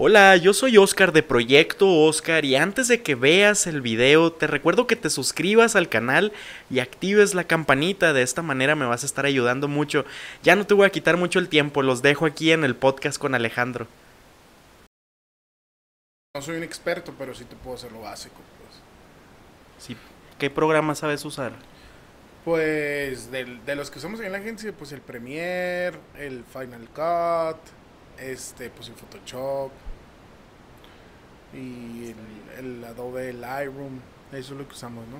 Hola, yo soy Oscar de Proyecto Oscar y antes de que veas el video te recuerdo que te suscribas al canal y actives la campanita, de esta manera me vas a estar ayudando mucho. Ya no te voy a quitar mucho el tiempo, los dejo aquí en el podcast con Alejandro. No soy un experto, pero sí te puedo hacer lo básico. Pues. Sí. ¿Qué programa sabes usar? Pues de, los que usamos en la agencia, pues el Premiere, el Final Cut, este, pues el Photoshop y el, el Adobe Eso es lo que usamos, ¿no?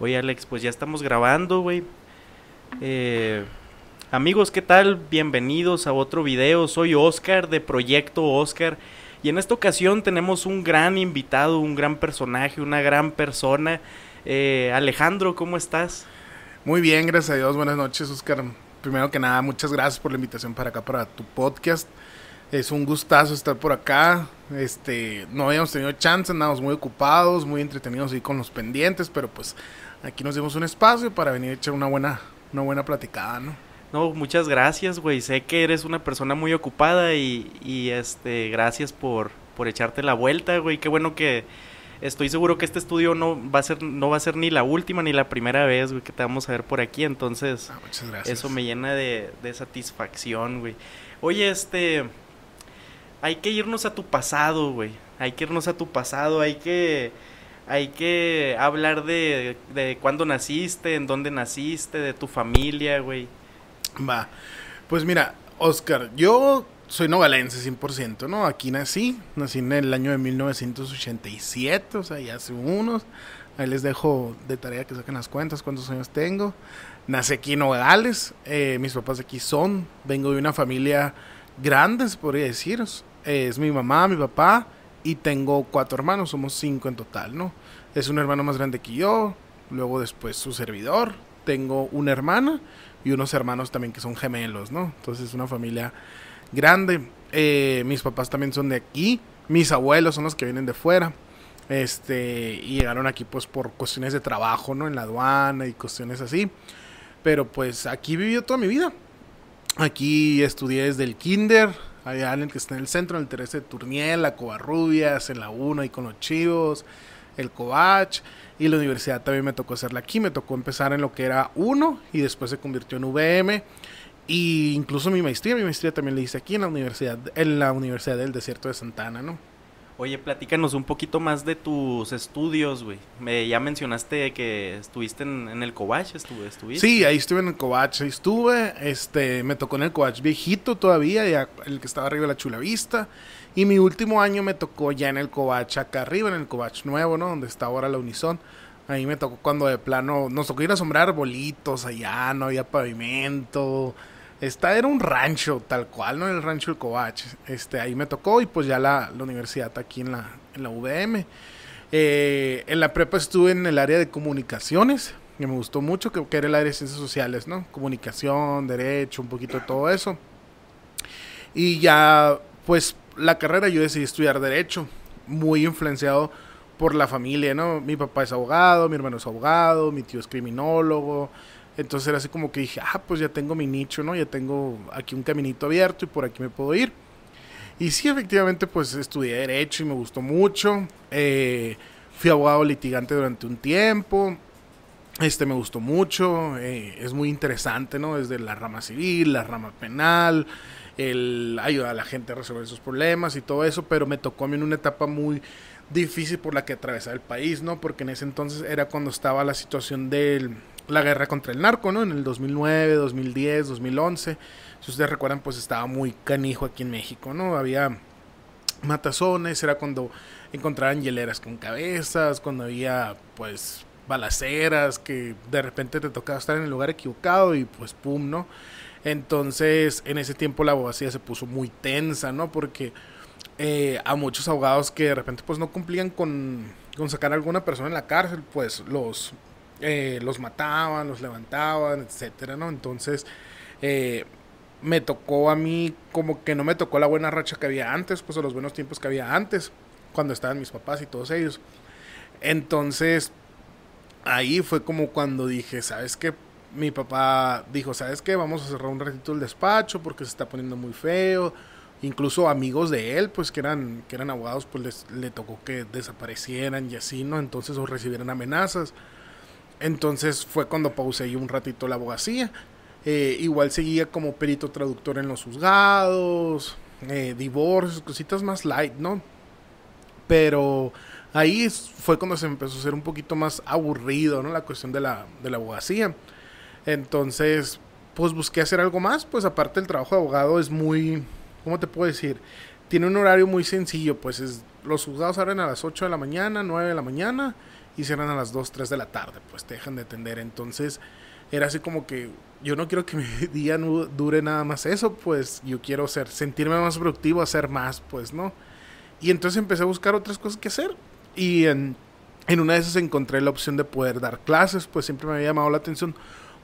Oye, Alex, pues ya estamos grabando, güey. Eh, amigos, ¿qué tal? Bienvenidos a otro video. Soy Oscar de Proyecto Oscar. Y en esta ocasión tenemos un gran invitado, un gran personaje, una gran persona. Eh, Alejandro, ¿cómo estás? Muy bien, gracias a Dios. Buenas noches, Oscar. Primero que nada, muchas gracias por la invitación para acá, para tu podcast. Es un gustazo estar por acá. Este, no habíamos tenido chance, andábamos muy ocupados, muy entretenidos y con los pendientes, pero pues aquí nos dimos un espacio para venir a echar una buena, una buena platicada, ¿no? No, muchas gracias, güey. Sé que eres una persona muy ocupada y, y este, gracias por, por echarte la vuelta, güey. Qué bueno que estoy seguro que este estudio no va a ser, no va a ser ni la última ni la primera vez, güey, que te vamos a ver por aquí. Entonces, ah, eso me llena de, de satisfacción, güey. Oye, este, hay que irnos a tu pasado, güey. Hay que irnos a tu pasado, hay que hay que hablar de, de cuándo naciste, en dónde naciste, de tu familia, güey. Va. Pues mira, Oscar, yo soy novalense 100%, ¿no? Aquí nací, nací en el año de 1987, o sea, ya hace unos. Ahí les dejo de tarea que saquen las cuentas, cuántos años tengo. Nací aquí en Nogales, eh, mis papás aquí son, vengo de una familia grande, se podría deciros es mi mamá, mi papá y tengo cuatro hermanos, somos cinco en total, ¿no? Es un hermano más grande que yo, luego después su servidor, tengo una hermana y unos hermanos también que son gemelos, ¿no? Entonces es una familia grande. Eh, mis papás también son de aquí, mis abuelos son los que vienen de fuera. Este, y llegaron aquí pues por cuestiones de trabajo, ¿no? En la aduana y cuestiones así. Pero pues aquí viví toda mi vida. Aquí estudié desde el kinder hay alguien que está en el centro, en el 13 de Turniel, la Covarrubias, en la 1 y con los Chivos, el Covach. Y la universidad también me tocó hacerla aquí. Me tocó empezar en lo que era 1 y después se convirtió en VM. Y incluso mi maestría, mi maestría también la hice aquí en la universidad, en la Universidad del Desierto de Santana, ¿no? Oye, platícanos un poquito más de tus estudios, güey. Me, ya mencionaste que estuviste en, el Cobach, estuviste. Sí, ahí estuve en el Cobach, ahí estuve. Este, me tocó en el Cobach viejito todavía, el que estaba arriba de la Vista. Y mi último año me tocó ya en el Cobach acá arriba, en el Cobach nuevo, ¿no? Donde está ahora la Unison. Ahí me tocó cuando de plano nos tocó ir a sombrar arbolitos allá, no había pavimento, esta era un rancho, tal cual, ¿no? El rancho El Covach. Este, ahí me tocó y pues ya la, universidad está aquí en la, en UVM. Eh, en la prepa estuve en el área de comunicaciones, que me gustó mucho, que, que, era el área de ciencias sociales, ¿no? Comunicación, derecho, un poquito de todo eso. Y ya, pues, la carrera yo decidí estudiar derecho, muy influenciado por la familia, ¿no? Mi papá es abogado, mi hermano es abogado, mi tío es criminólogo, entonces era así como que dije, ah, pues ya tengo mi nicho, ¿no? Ya tengo aquí un caminito abierto y por aquí me puedo ir. Y sí, efectivamente, pues estudié Derecho y me gustó mucho. Eh, fui abogado litigante durante un tiempo. Este me gustó mucho, eh, es muy interesante, ¿no? Desde la rama civil, la rama penal, el ayudar a la gente a resolver sus problemas y todo eso, pero me tocó a mí en una etapa muy difícil por la que atravesaba el país, ¿no? Porque en ese entonces era cuando estaba la situación del, la guerra contra el narco, ¿no? En el 2009, 2010, 2011. Si ustedes recuerdan, pues estaba muy canijo aquí en México, ¿no? Había matazones, era cuando encontraban hieleras con cabezas, cuando había, pues, balaceras, que de repente te tocaba estar en el lugar equivocado y pues, ¡pum!, ¿no? Entonces, en ese tiempo la abogacía se puso muy tensa, ¿no? Porque eh, a muchos abogados que de repente, pues, no cumplían con, con sacar a alguna persona en la cárcel, pues, los eh, los mataban, los levantaban, etcétera, ¿no? Entonces, eh, me tocó a mí, como que no me tocó la buena racha que había antes, pues o los buenos tiempos que había antes, cuando estaban mis papás y todos ellos. Entonces, ahí fue como cuando dije, ¿sabes qué? Mi papá dijo, ¿sabes qué? Vamos a cerrar un ratito el despacho porque se está poniendo muy feo. Incluso amigos de él, pues que eran, que eran abogados, pues les, le tocó que desaparecieran y así, ¿no? Entonces, o recibieran amenazas. Entonces fue cuando pausé un ratito la abogacía. Eh, igual seguía como perito traductor en los juzgados, eh, divorcios, cositas más light, ¿no? Pero ahí fue cuando se empezó a ser un poquito más aburrido, ¿no? La cuestión de la, de la abogacía. Entonces, pues busqué hacer algo más, pues aparte el trabajo de abogado es muy, ¿cómo te puedo decir? Tiene un horario muy sencillo, pues los juzgados abren a las 8 de la mañana, 9 de la mañana, y cierran a las 2, 3 de la tarde, pues te dejan de atender. Entonces era así como que yo no quiero que mi día dure nada más eso, pues yo quiero ser, sentirme más productivo, hacer más, pues no. Y entonces empecé a buscar otras cosas que hacer y en, una de esas encontré la opción de poder dar clases, pues siempre me había llamado la atención.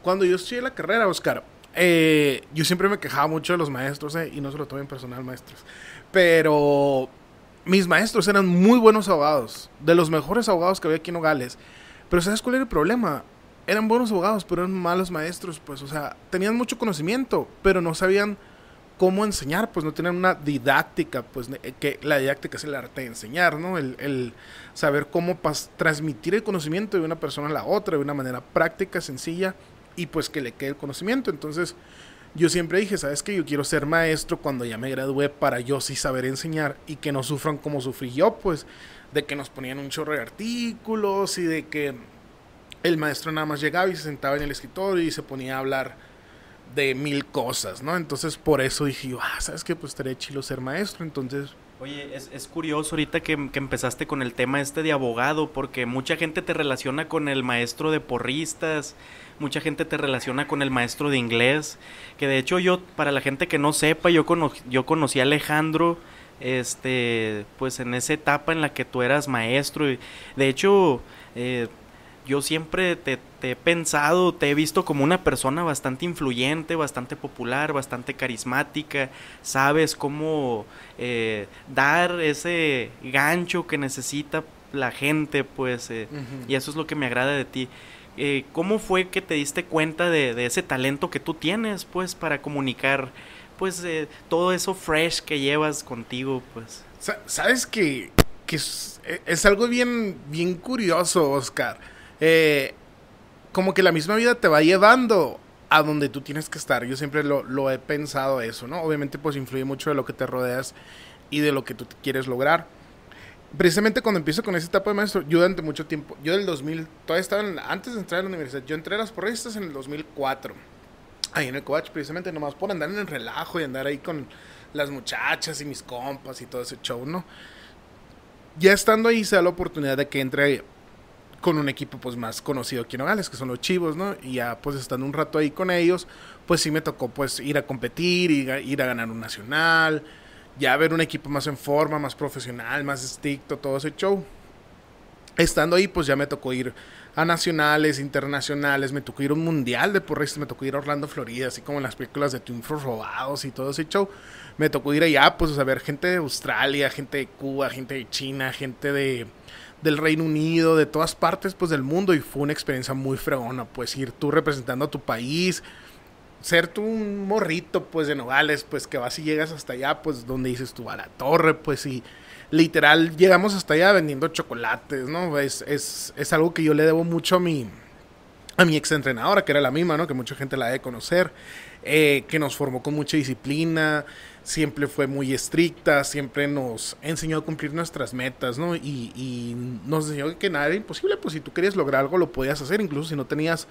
Cuando yo estudié la carrera, Oscar, eh, yo siempre me quejaba mucho de los maestros, eh, y no se lo tomen personal, maestros. Pero mis maestros eran muy buenos abogados, de los mejores abogados que había aquí en Nogales. Pero ¿sabes cuál era el problema? Eran buenos abogados, pero eran malos maestros, pues, o sea, tenían mucho conocimiento, pero no sabían cómo enseñar, pues no tenían una didáctica, pues eh, que la didáctica es el arte de enseñar, ¿no? El, el saber cómo transmitir el conocimiento de una persona a la otra de una manera práctica, sencilla y pues que le quede el conocimiento. Entonces, yo siempre dije, ¿sabes qué? Yo quiero ser maestro cuando ya me gradué para yo sí saber enseñar y que no sufran como sufrí yo, pues, de que nos ponían un chorro de artículos y de que el maestro nada más llegaba y se sentaba en el escritorio y se ponía a hablar de mil cosas, ¿no? Entonces por eso dije yo, ah, ¿sabes qué? Pues estaría chilo ser maestro, entonces Oye, es, curioso ahorita que, empezaste con el tema este de abogado, porque mucha gente te relaciona con el maestro de porristas, mucha gente te relaciona con el maestro de inglés, que de hecho yo, para la gente que no sepa, yo, cono, yo conocí a Alejandro, este, pues en esa etapa en la que tú eras maestro, y de hecho... Eh, yo siempre te, he pensado, te he visto como una persona bastante influyente, bastante popular, bastante carismática, sabes cómo eh, dar ese gancho que necesita la gente, pues, eh, y eso es lo que me agrada de ti. Eh, ¿Cómo fue que te diste cuenta de, ese talento que tú tienes, pues, para comunicar, pues, todo eso fresh que llevas contigo, pues? sabes que, e-, es, algo bien, bien curioso, Oscar eh, como que la misma vida te va llevando a donde tú tienes que estar. Yo siempre lo, he pensado eso, ¿no? Obviamente pues influye mucho de lo que te rodeas y de lo que tú quieres lograr. Precisamente cuando empiezo con esa etapa de maestro, yo durante mucho tiempo, yo del 2000, todavía estaba antes de entrar a la universidad, yo entré a las porristas en el 2004, ahí en el coach, precisamente nomás por andar en el relajo y andar ahí con las muchachas y mis compas y todo ese show, ¿no? Ya estando ahí se da la oportunidad de que entre con un equipo pues más conocido aquí en Nogales, que son los Chivos, ¿no? Y ya pues estando un rato ahí con ellos, pues sí me tocó pues ir a competir, ir ir a ganar un nacional, ya ver un equipo más en forma, más profesional, más estricto, todo ese show. Estando ahí pues ya me tocó ir a nacionales, internacionales, me tocó ir a un mundial de porristas, me tocó ir a Orlando, Florida, así como en las películas de triunfos robados y todo ese show. Me tocó ir allá, pues, a ver gente de Australia, gente de Cuba, gente de China, gente de, del Reino Unido, de todas partes, pues, del mundo. Y fue una experiencia muy fregona, pues, ir tú representando a tu país, ser tú un morrito, pues, de Nogales, pues, que vas y llegas hasta allá, pues, donde dices tú a la torre, pues, y literal llegamos hasta allá vendiendo chocolates, ¿no? Es, es, algo que yo le debo mucho a mi, a mi exentrenadora, que era la misma, ¿no? Que mucha gente la debe conocer, eh, que nos formó con mucha disciplina, siempre fue muy estricta, siempre nos enseñó a cumplir nuestras metas, ¿no? Y, nos enseñó que nada era imposible, pues si tú querías lograr algo lo podías hacer, incluso si no tenías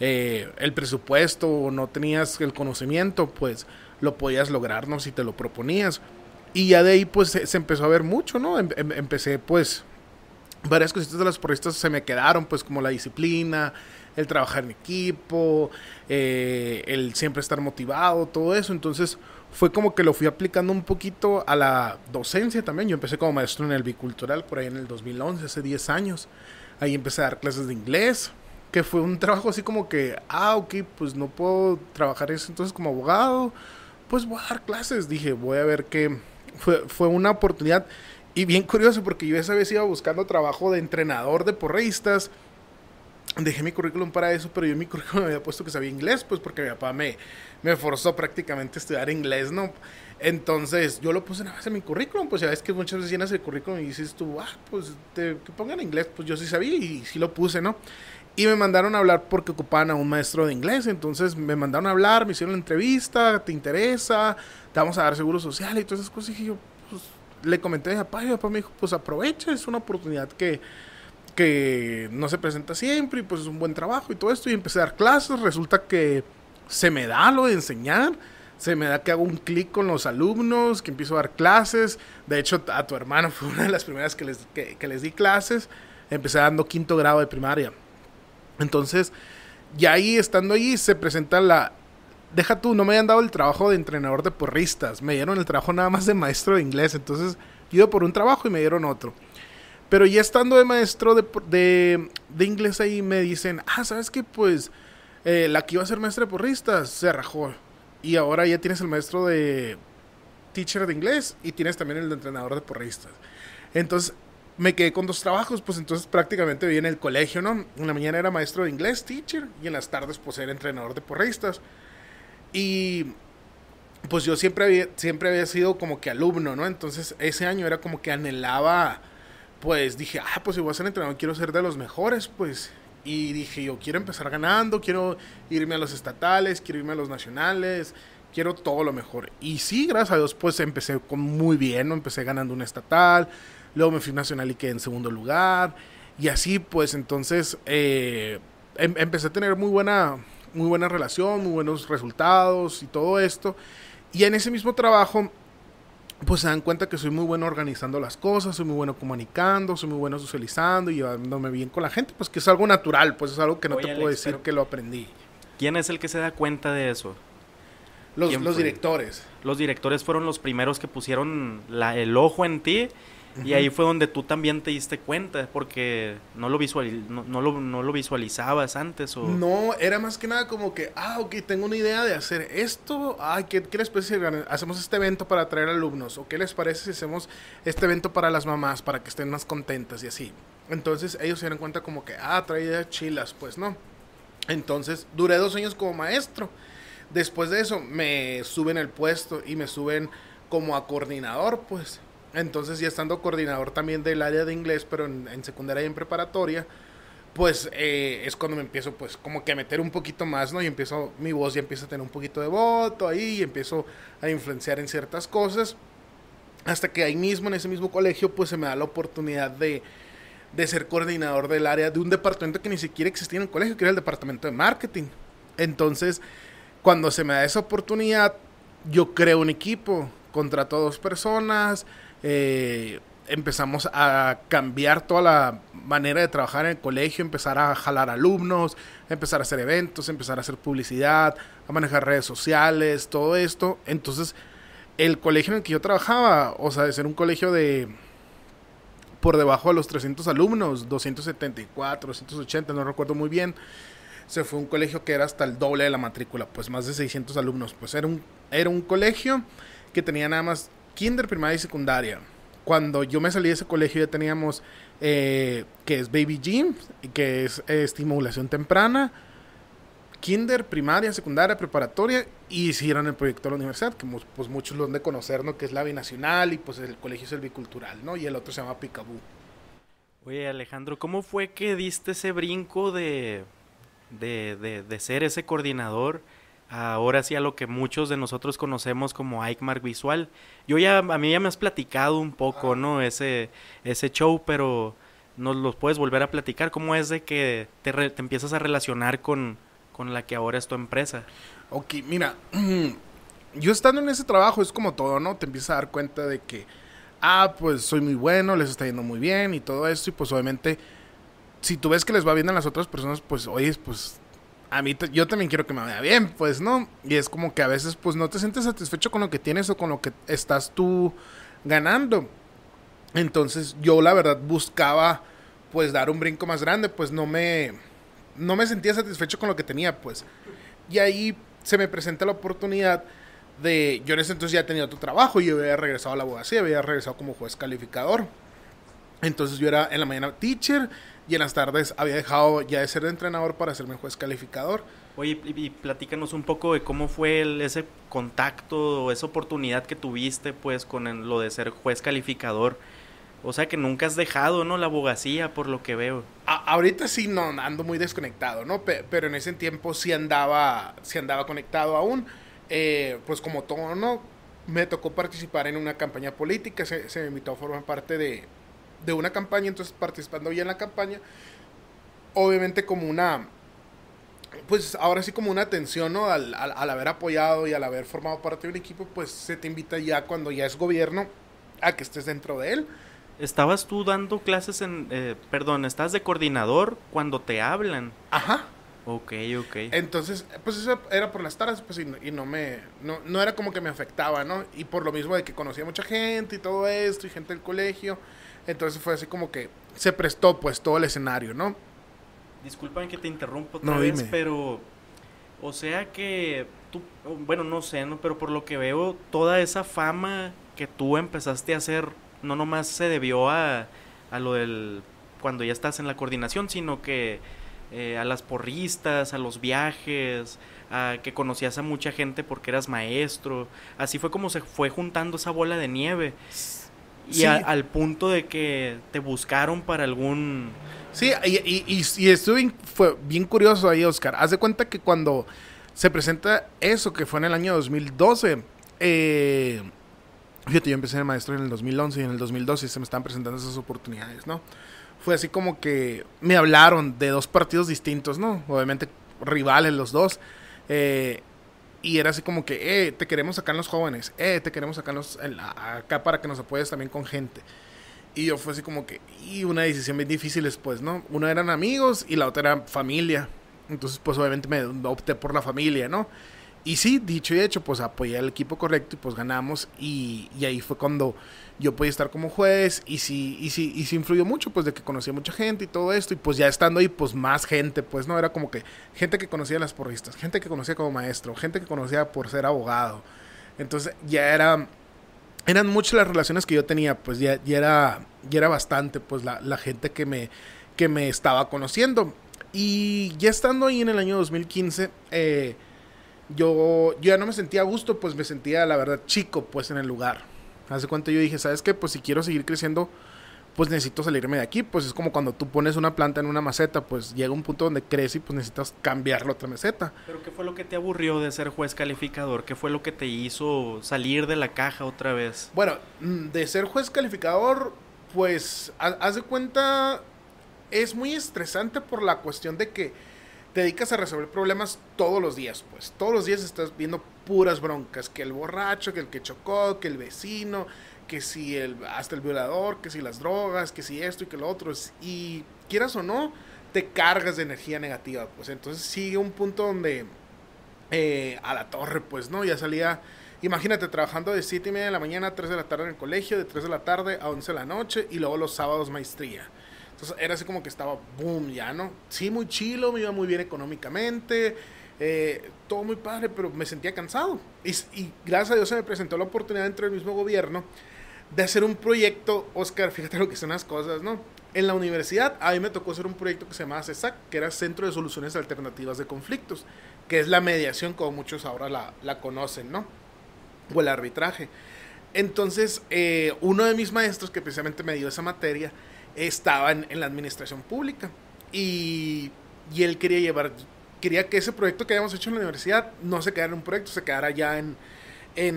eh, el presupuesto o no tenías el conocimiento, pues lo podías lograr, ¿no? Si te lo proponías. Y ya de ahí pues se, empezó a ver mucho, ¿no? Em, em, empecé pues varias cositas de las porristas se me quedaron, pues como la disciplina, el trabajar en equipo, eh, el siempre estar motivado, todo eso. Entonces fue como que lo fui aplicando un poquito a la docencia también. Yo empecé como maestro en el bicultural por ahí en el 2011, hace 10 años. Ahí empecé a dar clases de inglés, que fue un trabajo así como que, ah, ok, pues no puedo trabajar eso entonces como abogado, pues voy a dar clases. Dije, voy a ver qué fue, una oportunidad y bien curioso porque yo esa vez iba buscando trabajo de entrenador de porreístas, Dejé mi currículum para eso, pero yo en mi currículum me había puesto que sabía inglés, pues porque mi papá me, me forzó prácticamente a estudiar inglés, ¿no? Entonces, yo lo puse nada más en mi currículum, pues ya ves que muchas veces llenas el currículum y dices tú, ah, pues que pongan inglés, pues yo sí sabía y sí lo puse, ¿no? Y me mandaron a hablar porque ocupaban a un maestro de inglés, entonces me mandaron a hablar, me hicieron la entrevista, ¿te interesa? vamos a dar seguro social y todas esas cosas. Y yo, pues, le comenté a papá y papá me dijo, pues aprovecha, es una oportunidad que, que no se presenta siempre y pues es un buen trabajo y todo esto. Y empecé a dar clases, resulta que se me da lo de enseñar, se me da que hago un clic con los alumnos, que empiezo a dar clases. De hecho, a tu hermana fue una de las primeras que les, les di clases. Empecé dando quinto grado de primaria. Entonces, ya ahí, estando ahí, se presenta la deja tú, no me habían dado el trabajo de entrenador de porristas, me dieron el trabajo nada más de maestro de inglés, entonces ido por un trabajo y me dieron otro. Pero ya estando de maestro de, inglés ahí me dicen, ah, ¿sabes que Pues eh, la que iba a ser maestra de porristas se rajó. Y ahora ya tienes el maestro de teacher de inglés y tienes también el de entrenador de porristas. Entonces me quedé con dos trabajos, pues entonces prácticamente viví en el colegio, ¿no? En la mañana era maestro de inglés, teacher, y en las tardes pues era entrenador de porristas. Y pues yo siempre había, siempre había sido como que alumno, ¿no? Entonces ese año era como que anhelaba, pues dije, ah, pues si voy a ser entrenador, quiero ser de los mejores, pues. Y dije, yo quiero empezar ganando, quiero irme a los estatales, quiero irme a los nacionales, quiero todo lo mejor. Y sí, gracias a Dios, pues empecé muy bien, ¿no? Empecé ganando un estatal, luego me fui nacional y quedé en segundo lugar. Y así, pues entonces, eh, em, empecé a tener muy buena, muy buena relación, muy buenos resultados y todo esto. Y en ese mismo trabajo, pues se dan cuenta que soy muy bueno organizando las cosas, soy muy bueno comunicando, soy muy bueno socializando y llevándome bien con la gente, pues que es algo natural, pues es algo que no te puedo decir que lo aprendí. ¿Quién es el que se da cuenta de eso? Los, directores. Los directores fueron los primeros que pusieron el ojo en ti y ahí fue donde tú también te diste cuenta, porque no lo, visual, no, lo, visualizabas antes. O... No, era más que nada como que, ah, ok, tengo una idea de hacer esto. Ay, ¿qué, qué les parece si hacemos este evento para atraer alumnos? ¿O qué les parece si hacemos este evento para las mamás, para que estén más contentas y así? Entonces ellos se dieron cuenta como que, ah, trae chilas, pues no. Entonces duré dos años como maestro. Después de eso me suben el puesto y me suben como a coordinador, pues. Entonces, ya estando coordinador también del área de inglés, pero en, secundaria y en preparatoria, pues eh, es cuando me empiezo pues como que a meter un poquito más, ¿no? Y empiezo, mi voz ya empieza a tener un poquito de voto ahí y empiezo a influenciar en ciertas cosas. Hasta que ahí mismo, en ese mismo colegio, pues se me da la oportunidad de, de ser coordinador del área de un departamento que ni siquiera existía en el colegio, que era el departamento de marketing. Entonces, cuando se me da esa oportunidad, yo creo un equipo, contrato a dos personas, eh, empezamos a cambiar toda la manera de trabajar en el colegio, empezar a jalar alumnos, empezar a hacer eventos, empezar a hacer publicidad, a manejar redes sociales, todo esto. Entonces, el colegio en el que yo trabajaba, o sea, de ser un colegio de por debajo de los 300 alumnos, 274, 280, no recuerdo muy bien, se fue un colegio que era hasta el doble de la matrícula, pues más de 600 alumnos, pues era un, era un colegio que tenía nada más kinder, primaria y secundaria. Cuando yo me salí de ese colegio ya teníamos eh, que es baby gym, que es eh, estimulación temprana, kinder, primaria, secundaria, preparatoria y hicieron el proyecto de la universidad, que pues muchos lo han de conocer, ¿no? Que es la binacional y pues el colegio es bicultural, ¿no? Y el otro se llama Picaboo. Oye, Alejandro, ¿cómo fue que diste ese brinco de ser ese coordinador? ahora sí a lo que muchos de nosotros conocemos como Mark visual. Yo ya, a mí ya me has platicado un poco, ah. ¿no? Ese, ese show, pero nos los puedes volver a platicar. ¿Cómo es de que te, empiezas a relacionar con, la que ahora es tu empresa? Ok, mira, yo estando en ese trabajo es como todo, ¿no? Te empiezas a dar cuenta de que, ah, pues soy muy bueno, les está yendo muy bien y todo eso. y pues obviamente, si tú ves que les va bien a las otras personas, pues oyes, pues a mí yo también quiero que me vaya bien, pues, ¿no? Y es como que a veces pues no te sientes satisfecho con lo que tienes o con lo que estás tú ganando. Entonces yo la verdad buscaba pues dar un brinco más grande, pues no me no me sentía satisfecho con lo que tenía, pues. Y ahí se me presenta la oportunidad de yo en ese entonces ya tenía otro trabajo y yo había regresado a la abogacía, había regresado como juez calificador. Entonces yo era en la mañana teacher y en las tardes había dejado ya de ser entrenador para hacerme juez calificador. Oye, y, platícanos un poco de cómo fue ese contacto o esa oportunidad que tuviste pues con lo de ser juez calificador. O sea que nunca has dejado, ¿no? La abogacía, por lo que veo. ahorita sí, no, ando muy desconectado, ¿no? pero en ese tiempo sí andaba, sí andaba conectado aún. Eh, pues como todo, ¿no? Me tocó participar en una campaña política, se me invitó a formar parte de, de una campaña, entonces participando ya en la campaña, obviamente como una, pues ahora sí como una atención, ¿no? Al, haber apoyado y al haber formado parte de un equipo, pues se te invita ya cuando ya es gobierno a que estés dentro de él. Estabas tú dando clases en, eh, perdón, estás de coordinador cuando te hablan. Ajá. Ok, ok. Entonces, pues eso era por las tardes, pues, y, no, y no me, no, no, era como que me afectaba, ¿no? Y por lo mismo de que conocía mucha gente y todo esto, y gente del colegio, entonces fue así como que se prestó pues todo el escenario, ¿no? Disculpan que te interrumpo otra vez, pero o sea que tú, bueno, no sé, ¿no? Pero por lo que veo, toda esa fama que tú empezaste a hacer, no nomás se debió a, a lo del cuando ya estás en la coordinación, sino que eh, a las porristas, a los viajes, a que conocías a mucha gente porque eras maestro. Así fue como se fue juntando esa bola de nieve. Y al punto de que te buscaron para algún... Sí, y, y, estuve fue bien curioso ahí, Oscar. Haz de cuenta que cuando se presenta eso, que fue en el año 2012, eh, fíjate, yo empecé de maestro en el 2011 y en el 2012 se me estaban presentando esas oportunidades, ¿no? Fue así como que me hablaron de dos partidos distintos, ¿no? Obviamente rivales los dos. Eh, y era así como que, eh, te queremos sacar los jóvenes, eh, te queremos sacar los, acá para que nos apoyes también con gente. Y yo fue así como que, y una decisión bien difícil después, ¿no? Uno eran amigos y la otra era familia. Entonces, pues obviamente me opté por la familia, ¿no? Y sí, dicho y hecho, pues apoyé al equipo correcto y pues ganamos. Y, y ahí fue cuando yo podía estar como juez. Y sí, y sí, y sí influyó mucho, pues de que conocía mucha gente y todo esto. Y pues ya estando ahí, pues más gente, pues no, era como que gente que conocía a las porristas, gente que conocía como maestro, gente que conocía por ser abogado. Entonces ya era, eran muchas las relaciones que yo tenía, pues ya, ya, era, ya era bastante, pues la, la gente que me, que me estaba conociendo. Y ya estando ahí en el año 2015, yo, yo ya no me sentía a gusto, pues me sentía, la verdad, chico, pues en el lugar. Hace cuánto yo dije, ¿sabes qué? Pues si quiero seguir creciendo, pues necesito salirme de aquí. Pues es como cuando tú pones una planta en una maceta, pues llega un punto donde crece y pues necesitas cambiarlo a otra maceta. Pero ¿qué fue lo que te aburrió de ser juez calificador? ¿Qué fue lo que te hizo salir de la caja otra vez? Bueno, mm, de ser juez calificador, pues haz de cuenta, es muy estresante por la cuestión de que te dedicas a resolver problemas todos los días, pues. Todos los días estás viendo puras broncas, que el borracho, que el que chocó, que el vecino, que si el hasta el violador, que si las drogas, que si esto y que lo otro y quieras o no, te cargas de energía negativa, pues. Entonces sigue un punto donde eh, a la torre, pues, ¿no? Ya salía Imagínate trabajando de 7 y media de la mañana a 3 de la tarde en el colegio, de 3 de la tarde a 11 de la noche y luego los sábados maestría. Entonces era así como que estaba boom, ya, ¿no? Sí, muy chilo, me iba muy bien económicamente, eh, todo muy padre, pero me sentía cansado. Y, gracias a Dios se me presentó la oportunidad dentro del mismo gobierno de hacer un proyecto, Oscar, fíjate lo que son las cosas, ¿no? En la universidad a mí me tocó hacer un proyecto que se llamaba CESAC, que era Centro de Soluciones Alternativas de Conflictos, que es la mediación como muchos ahora la, conocen, ¿no? O el arbitraje. Entonces, eh, uno de mis maestros que precisamente me dio esa materia, estaba en la administración pública. Y, él quería llevar, quería que ese proyecto que habíamos hecho en la universidad no se quedara en un proyecto, se quedara ya en,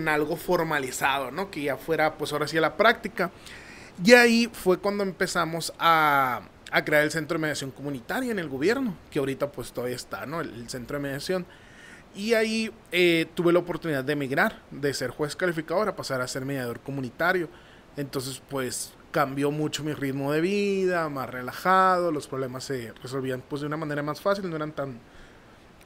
algo formalizado, ¿no? Que ya fuera, pues ahora sí, a la práctica. Y ahí fue cuando empezamos a, crear el Centro de Mediación Comunitaria en el gobierno, que ahorita pues todavía está, ¿no? El, Centro de Mediación. Y ahí eh, tuve la oportunidad de emigrar, de ser juez calificador a pasar a ser mediador comunitario. Entonces, pues cambió mucho mi ritmo de vida, más relajado, los problemas se resolvían pues de una manera más fácil, no eran tan,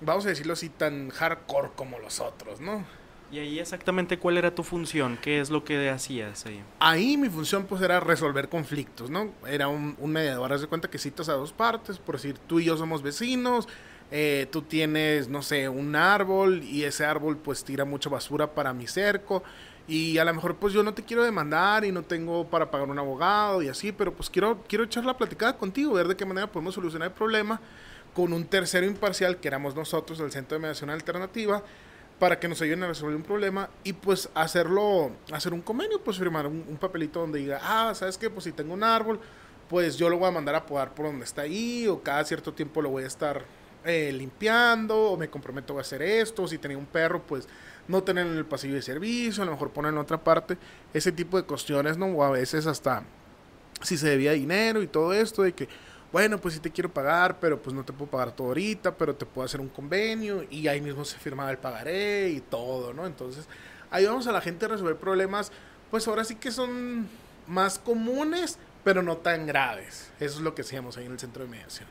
vamos a decirlo así, tan hardcore como los otros, ¿no? ¿Y ahí exactamente cuál era tu función? ¿Qué es lo que hacías ahí? Ahí mi función pues era resolver conflictos, ¿no? Era un, mediador, haz de cuenta que citas a dos partes, por decir, tú y yo somos vecinos, eh, tú tienes, no sé, un árbol y ese árbol pues tira mucha basura para mi cerco, y a lo mejor pues yo no te quiero demandar y no tengo para pagar un abogado y así, pero pues quiero, quiero echar la platicada contigo, ver de qué manera podemos solucionar el problema con un tercero imparcial, que éramos nosotros, el Centro de Mediación Alternativa, para que nos ayuden a resolver un problema y pues hacerlo, hacer un convenio, pues firmar un, papelito donde diga, ah, ¿sabes qué? Pues si tengo un árbol, pues yo lo voy a mandar a podar por donde está ahí, o cada cierto tiempo lo voy a estar eh, limpiando, o me comprometo a hacer esto, o si tenía un perro, pues no tener en el pasillo de servicio, a lo mejor ponerlo en otra parte, ese tipo de cuestiones, ¿no? O a veces hasta si se debía dinero y todo esto, de que, bueno, pues sí te quiero pagar, pero pues no te puedo pagar todo ahorita, pero te puedo hacer un convenio y ahí mismo se firmaba el pagaré y todo, ¿no? Entonces, ayudamos a la gente a resolver problemas, pues ahora sí que son más comunes, pero no tan graves. Eso es lo que hacíamos ahí en el centro de mediación.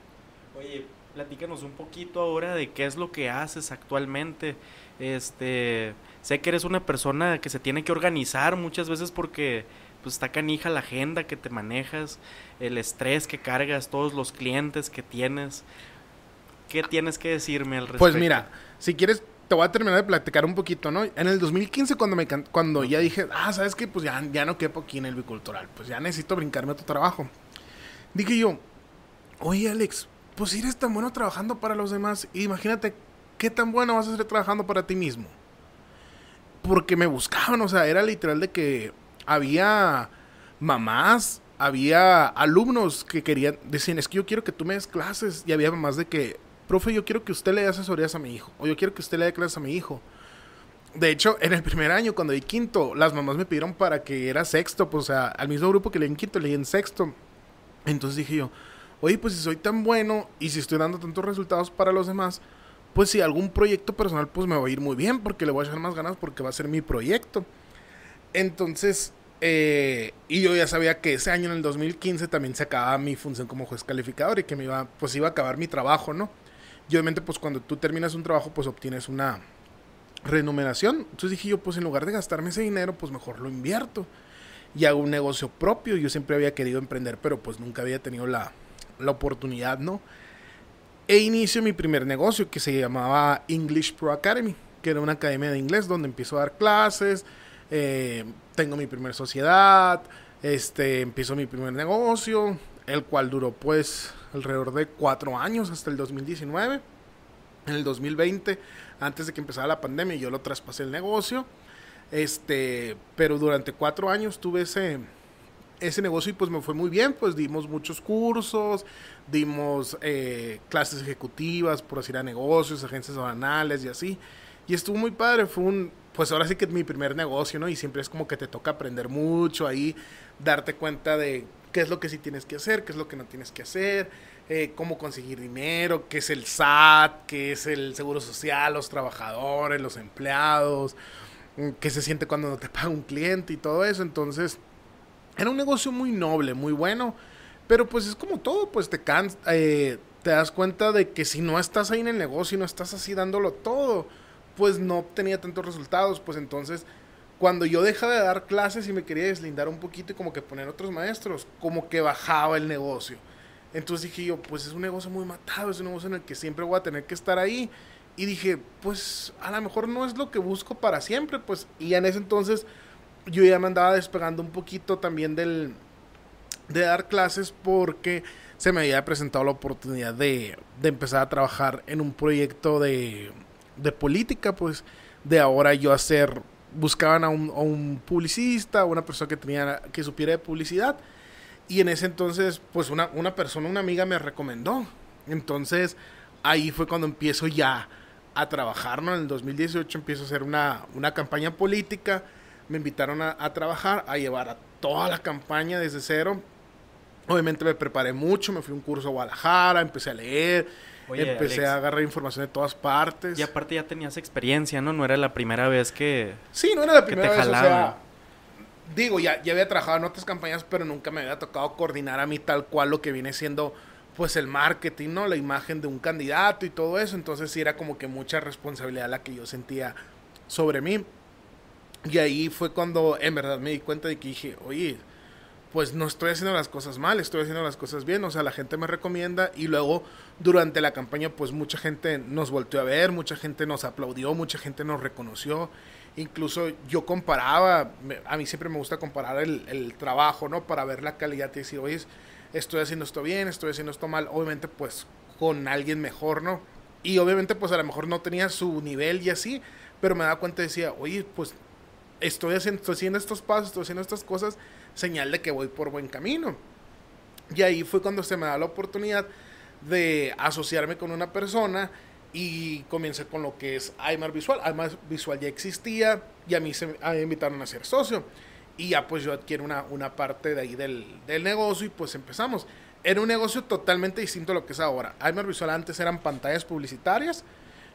Oye, platícanos un poquito ahora de qué es lo que haces actualmente este, sé que eres una persona que se tiene que organizar muchas veces porque pues, está canija la agenda que te manejas, el estrés que cargas, todos los clientes que tienes. ¿Qué ah. tienes que decirme al respecto? Pues mira, si quieres te voy a terminar de platicar un poquito, ¿no? En el 2015 cuando me cuando ya dije, "Ah, ¿sabes que Pues ya ya no quepo aquí en el bicultural, pues ya necesito brincarme a tu trabajo." Dije yo, "Oye, Alex, pues eres tan bueno trabajando para los demás, imagínate ¿qué tan bueno vas a estar trabajando para ti mismo? Porque me buscaban, o sea, era literal de que había mamás, había alumnos que querían, decían, es que yo quiero que tú me des clases, y había mamás de que, profe, yo quiero que usted le dé asesorías a mi hijo, o yo quiero que usted le dé clases a mi hijo. De hecho, en el primer año, cuando di quinto, las mamás me pidieron para que era sexto, pues, o sea, al mismo grupo que leí en quinto, leí en sexto. Entonces dije yo, oye, pues si soy tan bueno y si estoy dando tantos resultados para los demás, pues si algún proyecto personal pues me va a ir muy bien porque le voy a echar más ganas porque va a ser mi proyecto. Entonces, eh, y yo ya sabía que ese año en el 2015 también se acababa mi función como juez calificador y que me iba, pues iba a acabar mi trabajo, ¿no? Y obviamente pues cuando tú terminas un trabajo pues obtienes una remuneración. Entonces dije yo pues en lugar de gastarme ese dinero pues mejor lo invierto y hago un negocio propio. Yo siempre había querido emprender pero pues nunca había tenido la, la oportunidad, ¿no? e inicio mi primer negocio que se llamaba English Pro Academy, que era una academia de inglés donde empiezo a dar clases, eh, tengo mi primer sociedad, este, empiezo mi primer negocio, el cual duró pues alrededor de cuatro años hasta el 2019. En el 2020, antes de que empezara la pandemia, yo lo traspasé el negocio. Este, pero durante cuatro años tuve ese, ese negocio y pues me fue muy bien, pues dimos muchos cursos, dimos eh, clases ejecutivas, por decir a negocios, agencias banales y así. Y estuvo muy padre, fue un, pues ahora sí que es mi primer negocio, ¿no? Y siempre es como que te toca aprender mucho ahí, darte cuenta de qué es lo que sí tienes que hacer, qué es lo que no tienes que hacer, eh, cómo conseguir dinero, qué es el SAT, qué es el Seguro Social, los trabajadores, los empleados, mm, qué se siente cuando no te paga un cliente y todo eso. Entonces, era un negocio muy noble, muy bueno pero pues es como todo, pues te eh, te das cuenta de que si no estás ahí en el negocio y no estás así dándolo todo, pues no tenía tantos resultados. Pues entonces, cuando yo dejaba de dar clases y me quería deslindar un poquito y como que poner otros maestros, como que bajaba el negocio. Entonces dije yo, pues es un negocio muy matado, es un negocio en el que siempre voy a tener que estar ahí. Y dije, pues a lo mejor no es lo que busco para siempre, pues. Y en ese entonces yo ya me andaba despegando un poquito también del, de dar clases porque se me había presentado la oportunidad de, empezar a trabajar en un proyecto de, política, pues de ahora yo hacer, buscaban a un, a un publicista, a una persona que, tenía, que supiera de publicidad, y en ese entonces, pues una, persona, una amiga me recomendó. Entonces ahí fue cuando empiezo ya a trabajar, En el 2018 empiezo a hacer una, campaña política, me invitaron a, a trabajar, a llevar a toda la campaña desde cero, Obviamente me preparé mucho, me fui a un curso a Guadalajara, empecé a leer, empecé a agarrar información de todas partes. Y aparte ya tenías experiencia, ¿no? No era la primera vez que Sí, no era la primera vez, o sea, digo, ya, ya había trabajado en otras campañas, pero nunca me había tocado coordinar a mí tal cual lo que viene siendo pues el marketing, ¿no? La imagen de un candidato y todo eso, entonces sí era como que mucha responsabilidad la que yo sentía sobre mí. Y ahí fue cuando en verdad me di cuenta de que dije, "Oye, pues no estoy haciendo las cosas mal, estoy haciendo las cosas bien, o sea, la gente me recomienda y luego durante la campaña pues mucha gente nos volteó a ver, mucha gente nos aplaudió, mucha gente nos reconoció, incluso yo comparaba, a mí siempre me gusta comparar el, trabajo, ¿no? Para ver la calidad y decir, oye, estoy haciendo esto bien, estoy haciendo esto mal, obviamente pues con alguien mejor, ¿no? Y obviamente pues a lo mejor no tenía su nivel y así, pero me daba cuenta y decía, oye, pues estoy haciendo, estoy haciendo estos pasos, estoy haciendo estas cosas señal de que voy por buen camino. Y ahí fue cuando se me da la oportunidad de asociarme con una persona y comencé con lo que es Aymar Visual. Aimar Visual ya existía y a mí, se, me invitaron a ser socio. Y ya pues yo adquiero una, una parte de ahí del, negocio y pues empezamos. Era un negocio totalmente distinto a lo que es ahora. Aimar Visual antes eran pantallas publicitarias,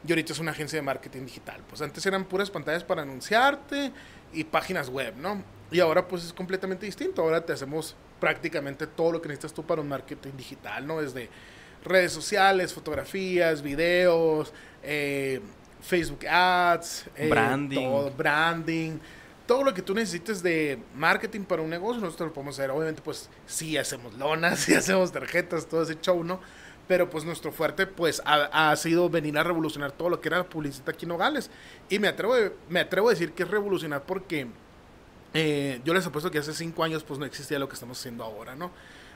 y ahorita es una agencia de marketing digital. Pues antes eran puras pantallas para anunciarte y páginas web, ¿no? Y ahora pues es completamente distinto. Ahora te hacemos prácticamente todo lo que necesitas tú para un marketing digital, ¿no? Desde redes sociales, fotografías, videos, eh, Facebook Ads, eh, branding. Todo, branding, todo lo que tú necesites de marketing para un negocio, nosotros lo podemos hacer. Obviamente pues sí hacemos lonas, sí hacemos tarjetas, todo ese show, ¿no? pero pues nuestro fuerte pues ha, sido venir a revolucionar todo lo que era la publicidad aquí en Nogales. Y me atrevo, me atrevo a decir que es revolucionar porque eh, yo les apuesto que hace cinco años pues no existía lo que estamos haciendo ahora, ¿no?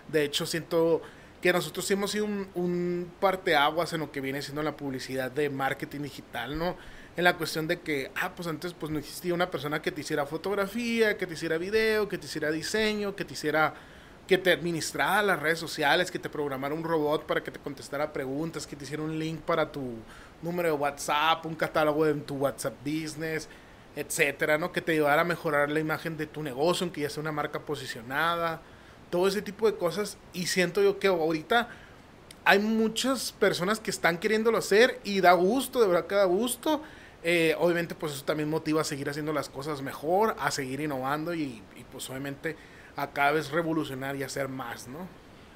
De hecho siento que nosotros hemos sido un, un parteaguas en lo que viene siendo la publicidad de marketing digital, ¿no? En la cuestión de que, ah, pues antes pues no existía una persona que te hiciera fotografía, que te hiciera video, que te hiciera diseño, que te hiciera que te administrara las redes sociales, que te programara un robot para que te contestara preguntas, que te hiciera un link para tu número de WhatsApp, un catálogo de tu WhatsApp Business, etcétera, ¿no? Que te ayudara a mejorar la imagen de tu negocio, aunque ya sea una marca posicionada, todo ese tipo de cosas. Y siento yo que ahorita hay muchas personas que están queriéndolo hacer y da gusto, de verdad que da gusto. Eh, obviamente, pues eso también motiva a seguir haciendo las cosas mejor, a seguir innovando y, y pues obviamente a cada vez revolucionar y hacer más, ¿no?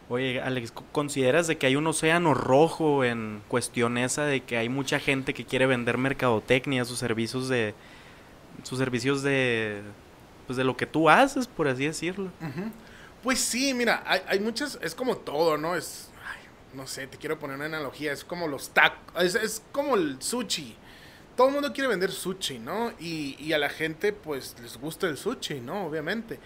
Oye, Alex, ¿consideras de que hay un océano rojo en cuestión esa de que hay mucha gente que quiere vender mercadotecnia, sus servicios de sus servicios de pues de lo que tú haces, por así decirlo? Pues sí, mira, hay, hay, muchas, es como todo, ¿no? Es ay, no sé, te quiero poner una analogía, es como los tacos, es, es, como el sushi. Todo el mundo quiere vender sushi, ¿no? Y, y a la gente, pues, les gusta el sushi, ¿no? Obviamente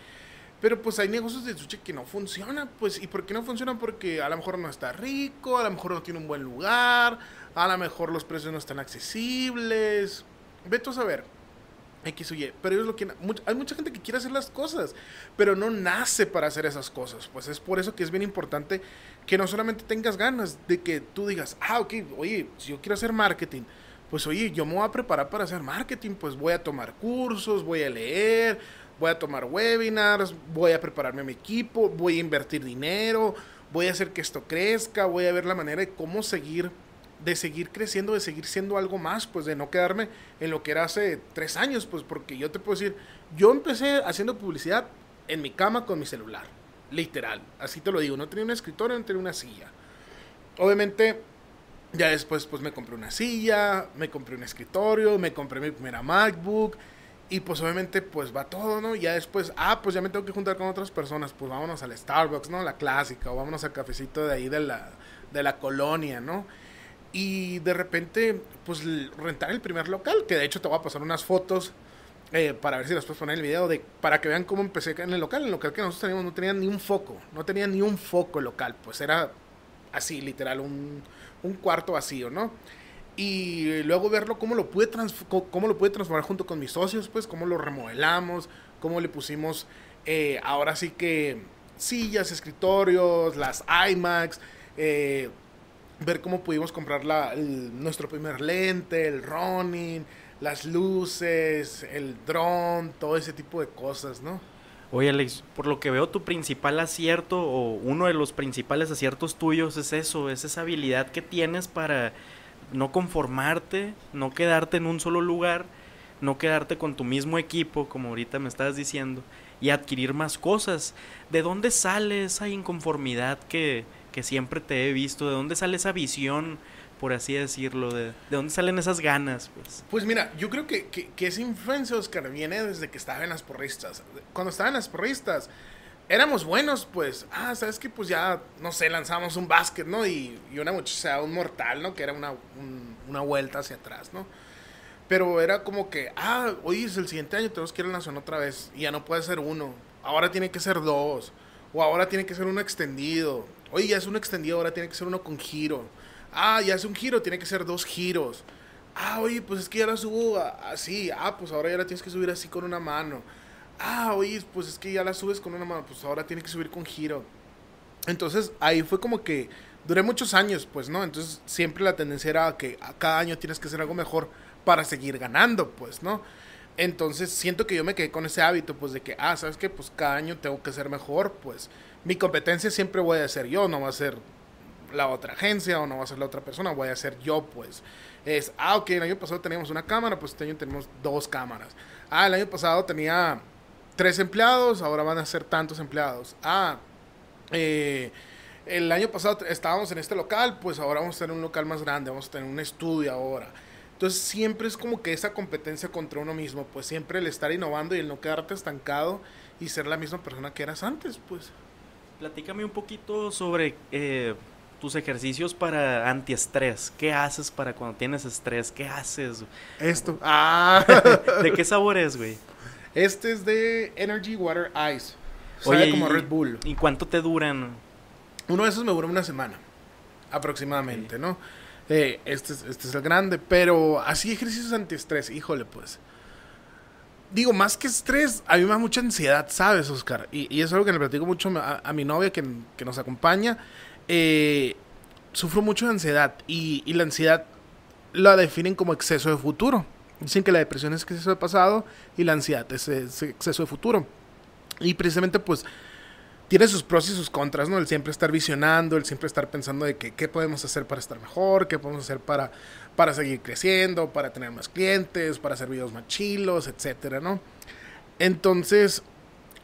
pero pues hay negocios de sushi que no funcionan, pues. ¿Y por qué no funcionan? Porque a lo mejor no está rico, a lo mejor no tiene un buen lugar, a lo mejor los precios no están accesibles. Vete a saber. X o Y, pero es lo que hay mucha gente que quiere hacer las cosas, pero no nace para hacer esas cosas. Pues es por eso que es bien importante que no solamente tengas ganas de que tú digas, ah, ok, oye, si yo quiero hacer marketing, pues oye, yo me voy a preparar para hacer marketing, pues voy a tomar cursos, voy a leer, voy a tomar webinars, voy a prepararme a mi equipo, voy a invertir dinero, voy a hacer que esto crezca, voy a ver la manera de cómo seguir, de seguir creciendo, de seguir siendo algo más, pues de no quedarme en lo que era hace tres años, pues porque yo te puedo decir, yo empecé haciendo publicidad en mi cama con mi celular, literal, así te lo digo, no tenía un escritorio, no tenía una silla. Obviamente, ya después pues me compré una silla, me compré un escritorio, me compré mi primera MacBook, y pues obviamente pues va todo, ¿no? Ya después, ah, pues ya me tengo que juntar con otras personas, pues vámonos al Starbucks, ¿no? La clásica, o vámonos al cafecito de ahí de la, colonia, ¿no? Y de repente, pues rentar el primer local, que de hecho te voy a pasar unas fotos eh, para ver si las puedes poner el video, de, para que vean cómo empecé en el local. En el local que nosotros teníamos no tenía ni un foco, no tenía ni un foco local, pues era así, literal, un, un cuarto vacío, ¿no? y eh, luego verlo cómo lo pude cómo lo transformar junto con mis socios pues cómo lo remodelamos cómo le pusimos eh, ahora sí que sillas escritorios las IMAX eh, ver cómo pudimos comprar nuestro primer lente el running las luces el dron todo ese tipo de cosas no Oye Alex, por lo que veo tu principal acierto o uno de los principales aciertos tuyos es eso, es esa habilidad que tienes para no conformarte, no quedarte en un solo lugar, no quedarte con tu mismo equipo, como ahorita me estabas diciendo, y adquirir más cosas. ¿De dónde sale esa inconformidad que, que siempre te he visto? ¿De dónde sale esa visión, por así decirlo? ¿De, dónde salen esas ganas? Pues? pues, mira, yo creo que, que, que esa influencia, Oscar, viene desde que estaba en las porristas. Cuando estaba en las porristas, éramos buenos, pues, ah, sabes que pues ya, no sé, lanzamos un básquet, ¿no? Y, y una muchacha, un mortal, ¿no? Que era una, vuelta hacia atrás, ¿no? Pero era como que, ah, hoy es el siguiente año, tenemos que ir la otra vez. Y ya no puede ser uno. Ahora tiene que ser dos. O ahora tiene que ser uno extendido. hoy ya es un extendido, ahora tiene que ser uno con giro. Ah, ya es un giro, tiene que ser dos giros. Ah, oye, pues es que ya la subo así. Ah, pues ahora ya la tienes que subir así con una mano ah, oye, pues es que ya la subes con una mano, pues ahora tiene que subir con giro. Entonces ahí fue como que duré muchos años, pues, ¿no? Entonces siempre la tendencia era que cada año tienes que hacer algo mejor para seguir ganando, pues, ¿no? Entonces siento que yo me quedé con ese hábito, pues, de que, ah, ¿sabes qué? Pues cada año tengo que ser mejor, pues mi competencia siempre voy a ser yo, no va a ser la otra agencia o no va a ser la otra persona, voy a ser yo, pues. Es, ah, ok, el año pasado teníamos una cámara, pues este año tenemos dos cámaras. Ah, el año pasado tenía tres empleados, ahora van a ser tantos empleados. Ah, eh, el año pasado estábamos en este local, pues ahora vamos a tener un local más grande, vamos a tener un estudio ahora. Entonces siempre es como que esa competencia contra uno mismo, pues siempre el estar innovando y el no quedarte estancado y ser la misma persona que eras antes, pues. Platícame un poquito sobre eh, tus ejercicios para antiestrés. ¿Qué haces para cuando tienes estrés? ¿Qué haces? Esto. Ah. ¿De qué sabor es, güey? Este es de Energy Water Ice. Sabe como Red Bull. ¿Y cuánto te duran? Uno de esos me dura una semana, aproximadamente, ¿no? Eh, este, es, este es el grande, pero así ejercicios antiestrés, híjole, pues. Digo, más que estrés, a mí me da mucha ansiedad, ¿sabes, Oscar? Y, es algo que le platico mucho a, mi novia que, nos acompaña. Eh, sufro mucho de ansiedad y, y la ansiedad la definen como exceso de futuro. Dicen que la depresión es exceso de pasado y la ansiedad es, exceso de futuro. Y precisamente pues tiene sus pros y sus contras, ¿no? El siempre estar visionando, el siempre estar pensando de que, qué podemos hacer para estar mejor, qué podemos hacer para, para seguir creciendo, para tener más clientes, para hacer videos más chilos, etcétera, ¿no? Entonces,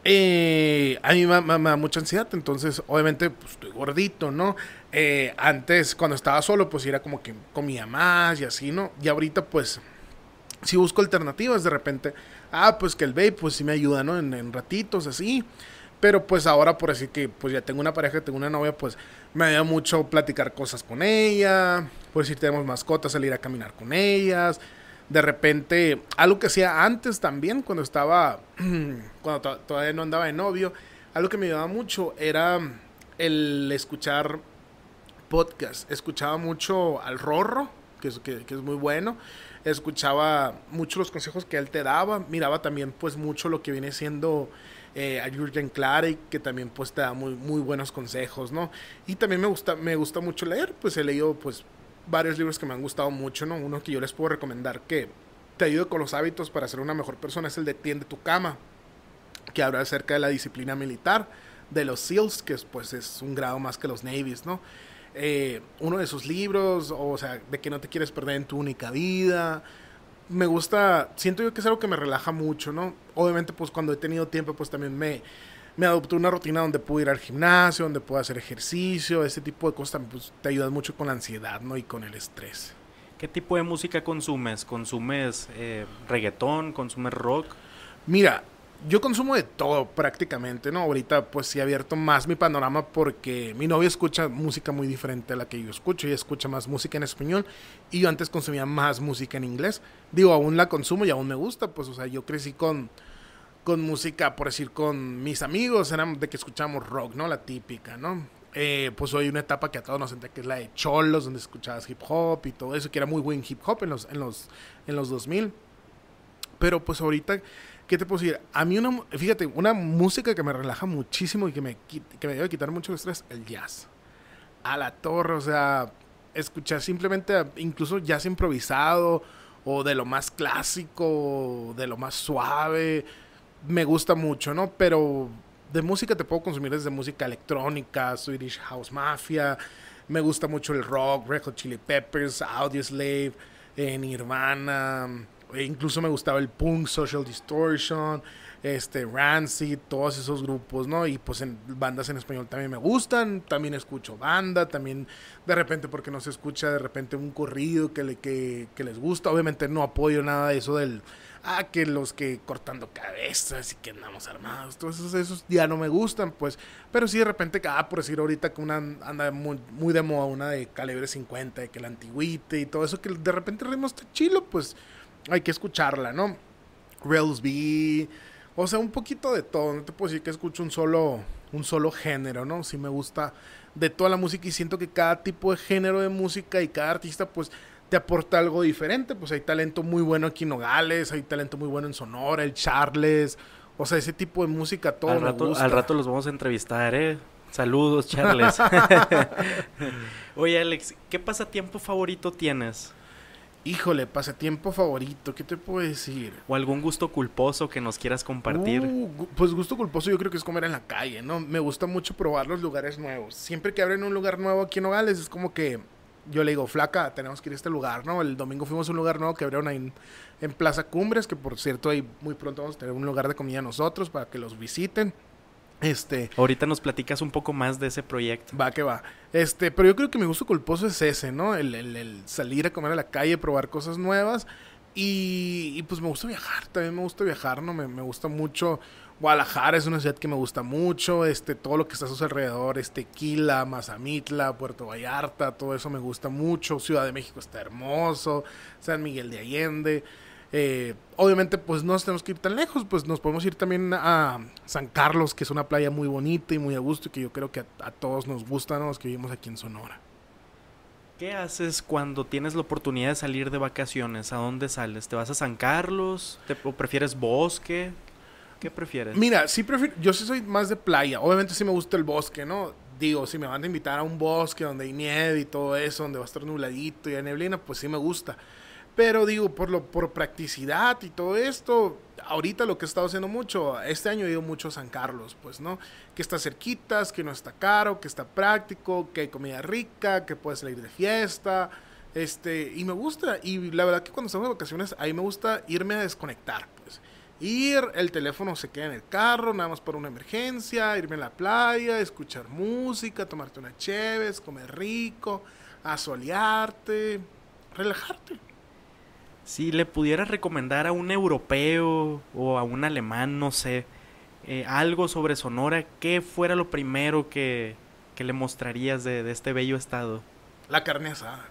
eh, a mí me, da mucha ansiedad, entonces obviamente pues, estoy gordito, ¿no? Eh, antes, cuando estaba solo, pues era como que comía más y así, ¿no? Y ahorita, pues si busco alternativas de repente, ah, pues que el vape pues sí me ayuda, ¿no? En, ratitos así. Pero pues ahora por decir que pues ya tengo una pareja, tengo una novia, pues me ayuda mucho platicar cosas con ella, por decir tenemos mascotas, salir a caminar con ellas. De repente, algo que hacía antes también, cuando estaba, cuando todavía no andaba de novio, algo que me ayudaba mucho era el escuchar podcast. Escuchaba mucho al Rorro, que que es muy bueno escuchaba mucho los consejos que él te daba, miraba también pues mucho lo que viene siendo eh, a Jürgen y que también pues te da muy, muy buenos consejos, ¿no? Y también me gusta, me gusta mucho leer, pues he leído pues varios libros que me han gustado mucho, ¿no? Uno que yo les puedo recomendar que te ayude con los hábitos para ser una mejor persona es el de Tiende tu cama, que habla acerca de la disciplina militar de los SEALs, que pues es un grado más que los Navies, ¿no? Eh, uno de sus libros, o, sea, de que no te quieres perder en tu única vida. Me gusta, siento yo que es algo que me relaja mucho, ¿no? Obviamente, pues cuando he tenido tiempo, pues también me, me adopté una rutina donde puedo ir al gimnasio, donde puedo hacer ejercicio, ese tipo de cosas también pues, te ayudan mucho con la ansiedad, ¿no? Y con el estrés. ¿Qué tipo de música consumes? ¿Consumes eh, reggaetón? ¿Consumes rock? Mira, yo consumo de todo prácticamente, ¿no? Ahorita pues sí he abierto más mi panorama porque mi novia escucha música muy diferente a la que yo escucho, y escucha más música en español y yo antes consumía más música en inglés. Digo, aún la consumo y aún me gusta, pues o sea, yo crecí con con música, por decir, con mis amigos, eran de que escuchábamos rock, ¿no? La típica, ¿no? Eh, pues hoy una etapa que a todos nos entra, que es la de cholos, donde escuchabas hip hop y todo eso, que era muy buen hip hop en los, en los, en los 2000. Pero pues ahorita ¿Qué te puedo decir? A mí una, fíjate, una música que me relaja muchísimo y que me, que me debe quitar mucho estrés, el jazz. A la torre, o sea, escuchar simplemente incluso jazz improvisado o de lo más clásico, de lo más suave, me gusta mucho, ¿no? Pero de música te puedo consumir desde música electrónica, Swedish House Mafia, me gusta mucho el rock, Red Hot Chili Peppers, slave Slave eh, Nirvana, e incluso me gustaba el punk, Social Distortion, este, Rancid, todos esos grupos, ¿no? Y pues en bandas en español también me gustan, también escucho banda, también de repente porque no se escucha de repente un corrido que, le, que, que les gusta, obviamente no apoyo nada de eso del, ah, que los que cortando cabezas y que andamos armados, todos esos, esos ya no me gustan, pues, pero sí de repente, ah, por decir ahorita que una anda muy, de moda, una de calibre 50, de que la antigüite y todo eso, que de repente el ritmo está chilo, pues hay que escucharla, ¿no? Rails B, o sea, un poquito de todo, no te puedo decir que escucho un solo, un solo género, ¿no? Sí me gusta de toda la música y siento que cada tipo de género de música y cada artista pues te aporta algo diferente, pues hay talento muy bueno aquí en Nogales, hay talento muy bueno en Sonora, el Charles, o sea, ese tipo de música todo al me gusta. Al rato los vamos a entrevistar, ¿eh? Saludos, Charles. Oye, Alex, ¿qué pasatiempo favorito tienes? Híjole, pasatiempo favorito, ¿qué te puedo decir? O algún gusto culposo que nos quieras compartir. Uh, pues gusto culposo yo creo que es comer en la calle, ¿no? Me gusta mucho probar los lugares nuevos. Siempre que abren un lugar nuevo aquí en Nogales es como que yo le digo, flaca, tenemos que ir a este lugar, ¿no? El domingo fuimos a un lugar nuevo que abrieron en Plaza Cumbres, que por cierto ahí muy pronto vamos a tener un lugar de comida nosotros para que los visiten. Este. Ahorita nos platicas un poco más de ese proyecto. Va que va. Este, pero yo creo que mi gusto culposo es ese, ¿no? El, salir a comer a la calle, probar cosas nuevas. Y, pues me gusta viajar, también me gusta viajar, ¿no? Me, me, gusta mucho. Guadalajara es una ciudad que me gusta mucho, este, todo lo que está a sus alrededores, Tequila, Mazamitla, Puerto Vallarta, todo eso me gusta mucho. Ciudad de México está hermoso, San Miguel de Allende. Eh, obviamente, pues no tenemos que ir tan lejos, pues nos podemos ir también a San Carlos, que es una playa muy bonita y muy a gusto y que yo creo que a, todos nos gusta, ¿no? Los que vivimos aquí en Sonora. ¿Qué haces cuando tienes la oportunidad de salir de vacaciones? ¿A dónde sales? ¿Te vas a San Carlos? ¿Te, prefieres bosque? ¿Qué prefieres? Mira, sí prefiero, yo sí soy más de playa. Obviamente sí me gusta el bosque, ¿no? Digo, si me van a invitar a un bosque donde hay nieve y todo eso, donde va a estar nubladito y hay neblina, pues sí me gusta. Pero digo, por, lo, por practicidad y todo esto, ahorita lo que he estado haciendo mucho, este año he ido mucho a San Carlos, pues, ¿no? Que está cerquitas, que no está caro, que está práctico, que hay comida rica, que puedes salir de fiesta. Este, y me gusta, y la verdad que cuando estamos de vacaciones, ahí me gusta irme a desconectar, pues. Ir, el teléfono se queda en el carro, nada más para una emergencia, irme a la playa, escuchar música, tomarte una chévez, comer rico, asolearte, relajarte. Si le pudieras recomendar a un europeo o a un alemán, no sé, eh, algo sobre Sonora, ¿qué fuera lo primero que, le mostrarías de, de, este bello estado? La carne asada.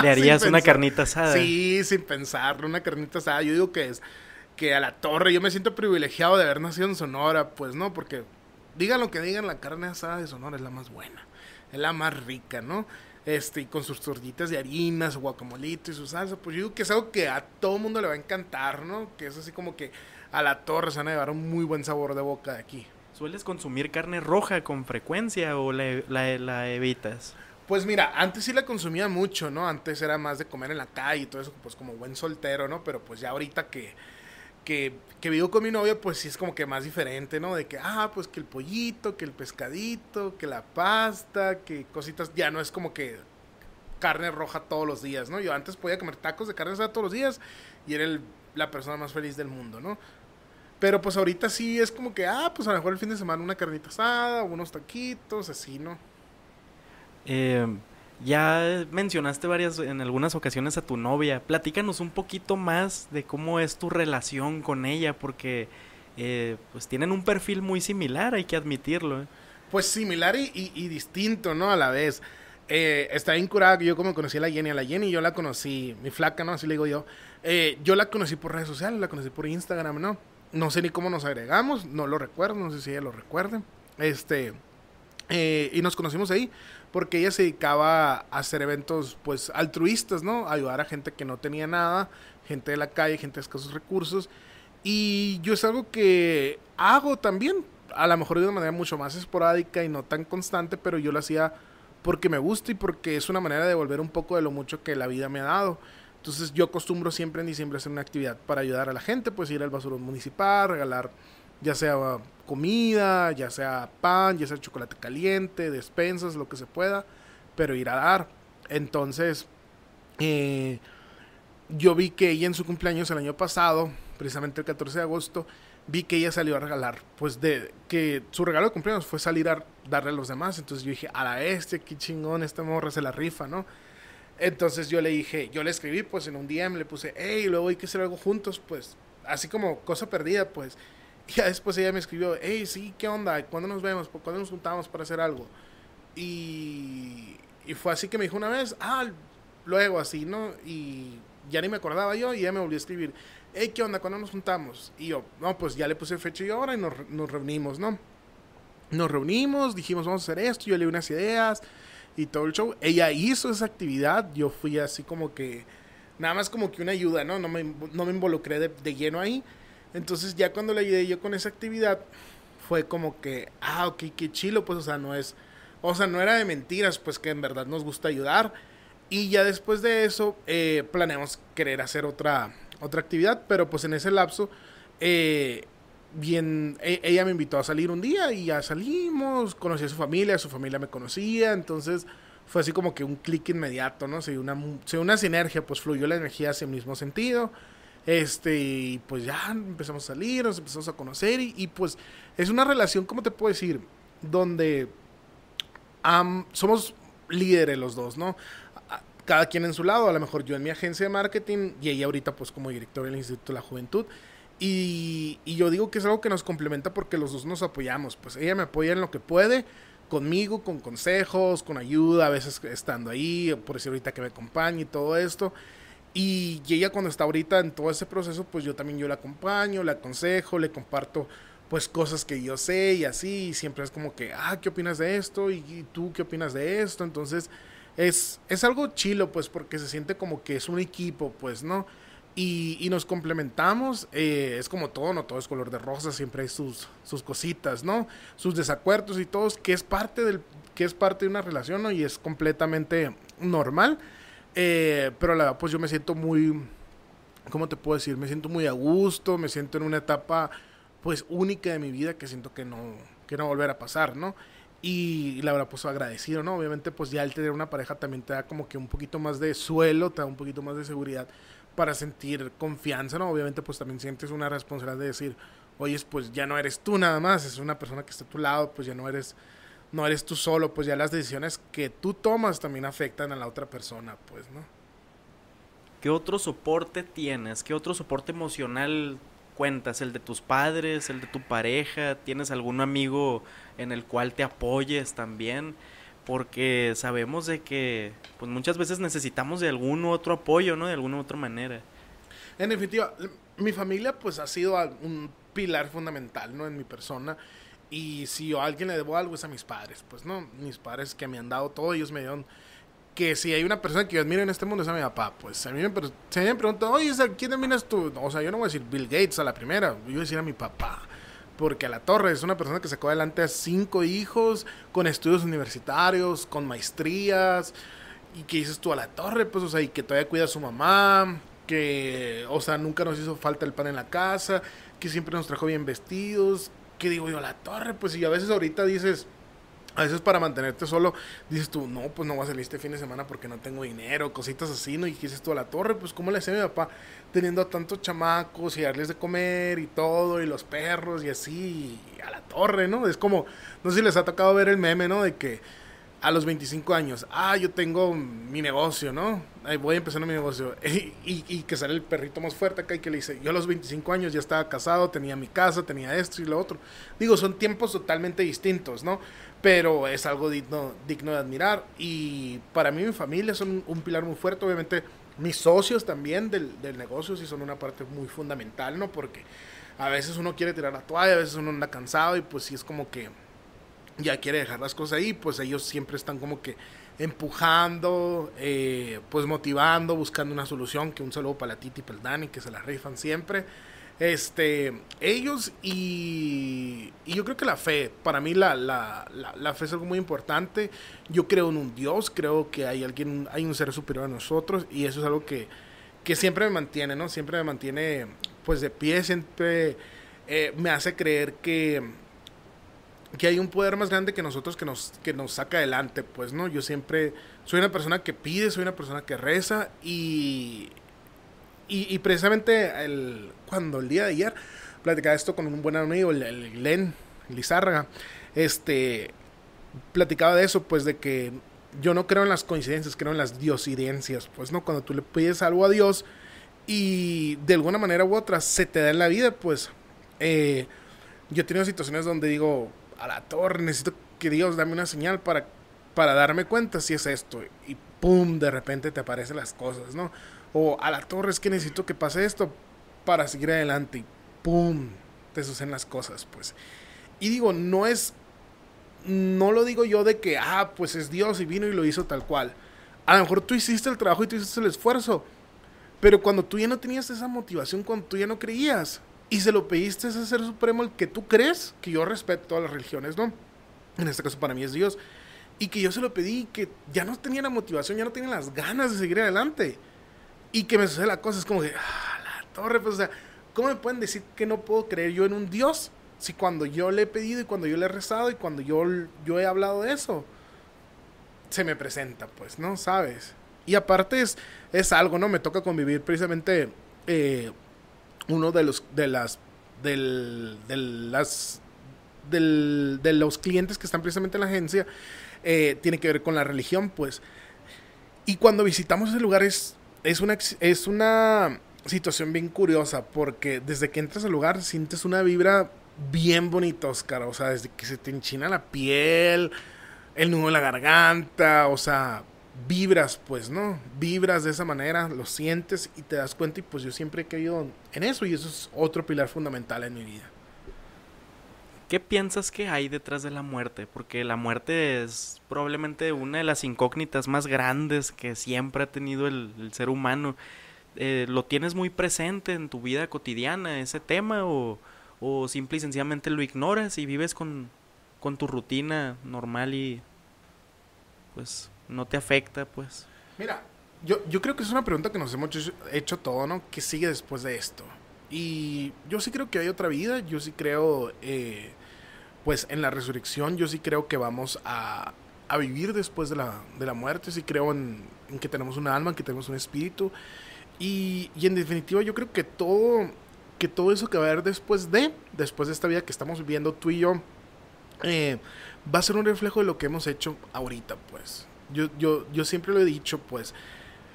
¿Le harías una carnita asada? Sí, sin pensarlo, una carnita asada. Yo digo que es que a la torre, yo me siento privilegiado de haber nacido en Sonora, pues no, porque digan lo que digan, la carne asada de Sonora es la más buena, es la más rica, ¿no? este, y con sus tortitas de harina, su guacamolito y su salsa, pues yo digo que es algo que a todo mundo le va a encantar, ¿no? Que es así como que a la torre se van a llevar un muy buen sabor de boca de aquí. ¿Sueles consumir carne roja con frecuencia o la, la, evitas? Pues mira, antes sí la consumía mucho, ¿no? Antes era más de comer en la calle y todo eso, pues como buen soltero, ¿no? Pero pues ya ahorita que que, vivo con mi novia, pues sí es como que más diferente, ¿no? De que, ah, pues que el pollito, que el pescadito, que la pasta, que cositas, ya no es como que carne roja todos los días, ¿no? Yo antes podía comer tacos de carne asada todos los días y era la persona más feliz del mundo, ¿no? Pero pues ahorita sí es como que, ah, pues a lo mejor el fin de semana una carnita asada, unos taquitos, así, ¿no? Eh, ya mencionaste varias en algunas ocasiones a tu novia. Platícanos un poquito más de cómo es tu relación con ella, porque eh, pues tienen un perfil muy similar, hay que admitirlo. ¿eh? Pues similar y, distinto, ¿no? A la vez. Eh, está bien yo como conocí a la Jenny, a la Jenny yo la conocí, mi flaca, ¿no? Así le digo yo. yo la conocí por redes sociales, la conocí por Instagram, ¿no? No sé ni cómo nos agregamos, no lo recuerdo, no sé si ella lo recuerde. Este, y nos conocimos ahí porque ella se dedicaba a hacer eventos pues altruistas, ¿no? ayudar a gente que no tenía nada, gente de la calle, gente de escasos recursos. Y yo es algo que hago también, a lo mejor de una manera mucho más esporádica y no tan constante, pero yo lo hacía porque me gusta y porque es una manera de devolver un poco de lo mucho que la vida me ha dado. Entonces yo acostumbro siempre en diciembre hacer una actividad para ayudar a la gente, pues ir al basurón municipal, regalar ya sea comida, ya sea pan, ya sea chocolate caliente, despensas, lo que se pueda, pero ir a dar. Entonces, eh, yo vi que ella en su cumpleaños el año pasado, precisamente el 14 de agosto, vi que ella salió a regalar, pues de que su regalo de cumpleaños fue salir a darle a los demás, entonces yo dije, a la este, qué chingón, esta morra se la rifa, ¿no? Entonces yo le dije, yo le escribí pues en un DM, le puse, hey, luego hay que hacer algo juntos, pues así como cosa perdida, pues ya después ella me escribió, hey, sí, ¿qué onda? ¿Cuándo nos vemos? ¿Cuándo nos juntamos para hacer algo? Y, fue así que me dijo una vez, ah, luego así, ¿no? Y ya ni me acordaba yo y ella me volvió a escribir, hey, ¿qué onda? ¿Cuándo nos juntamos? Y yo, no, pues ya le puse fecha y hora y nos, nos reunimos, ¿no? Nos reunimos, dijimos, vamos a hacer esto, yo le di unas ideas y todo el show. Ella hizo esa actividad, yo fui así como que, nada más como que una ayuda, ¿no? No me, no me involucré de, de lleno ahí entonces ya cuando le ayudé yo con esa actividad, fue como que, ah, ok, qué chilo, pues, o sea, no es, o sea, no era de mentiras, pues que en verdad nos gusta ayudar. Y ya después de eso, eh, planeamos querer hacer otra, otra actividad, pero pues en ese lapso, eh, bien, e, ella me invitó a salir un día y ya salimos, conocí a su familia, su familia me conocía, entonces fue así como que un clic inmediato, ¿no? Se una, una sinergia, pues fluyó la energía hacia el mismo sentido. Este, y pues ya empezamos a salir, nos empezamos a conocer y, pues es una relación, ¿cómo te puedo decir? Donde somos líderes los dos, ¿no? Cada quien en su lado, a lo mejor yo en mi agencia de marketing y ella ahorita pues como director del Instituto de la Juventud. Y, y yo digo que es algo que nos complementa porque los dos nos apoyamos, pues ella me apoya en lo que puede, conmigo, con consejos, con ayuda, a veces estando ahí, por decir ahorita que me acompañe y todo esto. Y ella cuando está ahorita en todo ese proceso, pues yo también yo la acompaño, la aconsejo, le comparto pues cosas que yo sé y así, siempre es como que, ah, ¿qué opinas de esto? ¿Y, tú qué opinas de esto? Entonces es, es algo chilo, pues porque se siente como que es un equipo, pues, ¿no? Y, y nos complementamos, eh, es como todo, no todo es color de rosa, siempre hay sus, sus cositas, ¿no? Sus desacuerdos y todos, que es parte, del, que es parte de una relación, ¿no? Y es completamente normal eh, pero la verdad, pues yo me siento muy, ¿cómo te puedo decir? Me siento muy a gusto, me siento en una etapa pues única de mi vida que siento que no, que no volverá a pasar, ¿no? Y la verdad, pues agradecido, ¿no? Obviamente, pues ya el tener una pareja también te da como que un poquito más de suelo, te da un poquito más de seguridad para sentir confianza, ¿no? Obviamente, pues también sientes una responsabilidad de decir, oye, pues ya no eres tú nada más, es una persona que está a tu lado, pues ya no eres no eres tú solo, pues ya las decisiones que tú tomas también afectan a la otra persona, pues, ¿no? ¿Qué otro soporte tienes? ¿Qué otro soporte emocional cuentas? ¿El de tus padres? ¿El de tu pareja? ¿Tienes algún amigo en el cual te apoyes también? Porque sabemos de que pues muchas veces necesitamos de algún otro apoyo, ¿no? De alguna u otra manera. En definitiva, mi familia pues ha sido un pilar fundamental, ¿no? En mi persona. Y si a alguien le debo algo es a mis padres. Pues no, mis padres que me han dado todo, ellos me dieron que si hay una persona que yo admiro en este mundo es a mi papá. Pues a mí me, me preguntan, oye, ¿quién admiras tú? O sea, yo no voy a decir Bill Gates a la primera, yo voy a decir a mi papá. Porque a la torre es una persona que sacó adelante a cinco hijos, con estudios universitarios, con maestrías. Y que dices tú a la torre, pues, o sea, y que todavía cuida a su mamá, que, o sea, nunca nos hizo falta el pan en la casa, que siempre nos trajo bien vestidos, que digo yo, la torre, pues si a veces ahorita dices, a veces para mantenerte solo, dices tú, no, pues no vas a salir este fin de semana porque no tengo dinero, cositas así, ¿no? Y dices tú a la torre, pues cómo le hace mi papá teniendo a tantos chamacos y darles de comer y todo, y los perros y así, a la torre, ¿no? Es como, no sé si les ha tocado ver el meme, ¿no? De que a los 25 años, ah, yo tengo mi negocio, ¿no? Ahí voy empezando mi negocio. Y, que sale el perrito más fuerte acá y que le dice, yo a los 25 años ya estaba casado, tenía mi casa, tenía esto y lo otro. Digo, son tiempos totalmente distintos, ¿no? Pero es algo digno, digno de admirar. Y para mí mi familia son un, pilar muy fuerte, obviamente mis socios también del, del negocio sí son una parte muy fundamental, ¿no? Porque a veces uno quiere tirar la toalla, a veces uno anda cansado y pues sí es como que ya quiere dejar las cosas ahí, pues ellos siempre están como que empujando, eh, pues motivando, buscando una solución, que un saludo para la Titi y para el Dani, que se la rifan siempre. Este, ellos y, yo creo que la fe, para mí la, fe es algo muy importante. Yo creo en un Dios, creo que hay alguien, hay un ser superior a nosotros y eso es algo que, siempre me mantiene, ¿no? Siempre me mantiene pues de pie, siempre eh, me hace creer que que hay un poder más grande que nosotros que nos, que nos saca adelante, pues, ¿no? Yo siempre soy una persona que pide, soy una persona que reza y, y, precisamente el, cuando el día de ayer platicaba esto con un buen amigo, el, el Lizárraga, este, platicaba de eso, pues, de que yo no creo en las coincidencias, creo en las diosidencias, pues, ¿no? Cuando tú le pides algo a Dios y de alguna manera u otra se te da en la vida, pues, eh, yo he tenido situaciones donde digo, a la torre, necesito que Dios dame una señal para, para darme cuenta si es esto. Y pum, de repente te aparecen las cosas, ¿no? O a la torre es que necesito que pase esto para seguir adelante. Y pum, te suceden las cosas, pues. Y digo, no es, no lo digo yo de que, ah, pues es Dios y vino y lo hizo tal cual. A lo mejor tú hiciste el trabajo y tú hiciste el esfuerzo. Pero cuando tú ya no tenías esa motivación, cuando tú ya no creías, y se lo pediste a ese ser supremo el que tú crees, que yo respeto a las religiones, ¿no? En este caso para mí es Dios. Y que yo se lo pedí, y que ya no tenía la motivación, ya no tenía las ganas de seguir adelante. Y que me sucede la cosa, es como que, ah, la torre, pues, o sea, ¿cómo me pueden decir que no puedo creer yo en un Dios? Si cuando yo le he pedido y cuando yo le he rezado y cuando yo, yo he hablado de eso, se me presenta, pues, ¿no? ¿Sabes? Y aparte es, es algo, ¿no? Me toca convivir precisamente... Eh, uno de los de las del, las, de los clientes que están precisamente en la agencia eh, tiene que ver con la religión, pues. Y cuando visitamos ese lugar es, una, es una situación bien curiosa, porque desde que entras al lugar sientes una vibra bien bonita, Oscar. O sea, desde que se te enchina la piel, el nudo en la garganta, o sea, vibras, pues, ¿no? Vibras de esa manera, lo sientes y te das cuenta y pues yo siempre he creído en eso y eso es otro pilar fundamental en mi vida. ¿Qué piensas que hay detrás de la muerte? Porque la muerte es probablemente una de las incógnitas más grandes que siempre ha tenido el, ser humano. Eh, ¿Lo tienes muy presente en tu vida cotidiana ese tema o, o simple y sencillamente lo ignoras y vives con, con tu rutina normal y pues no te afecta, pues. Mira, yo, creo que es una pregunta que nos hemos hecho, todo, ¿no? que sigue después de esto? Y yo sí creo que hay otra vida, yo sí creo, eh, pues en la resurrección, yo sí creo que vamos a, vivir después de la, de la muerte, sí creo en, que tenemos un alma, en que tenemos un espíritu. Y, en definitiva yo creo que todo, que todo eso que va a haber después de, después de esta vida que estamos viviendo tú y yo, eh, va a ser un reflejo de lo que hemos hecho ahorita, pues. Yo, yo, yo siempre lo he dicho, pues,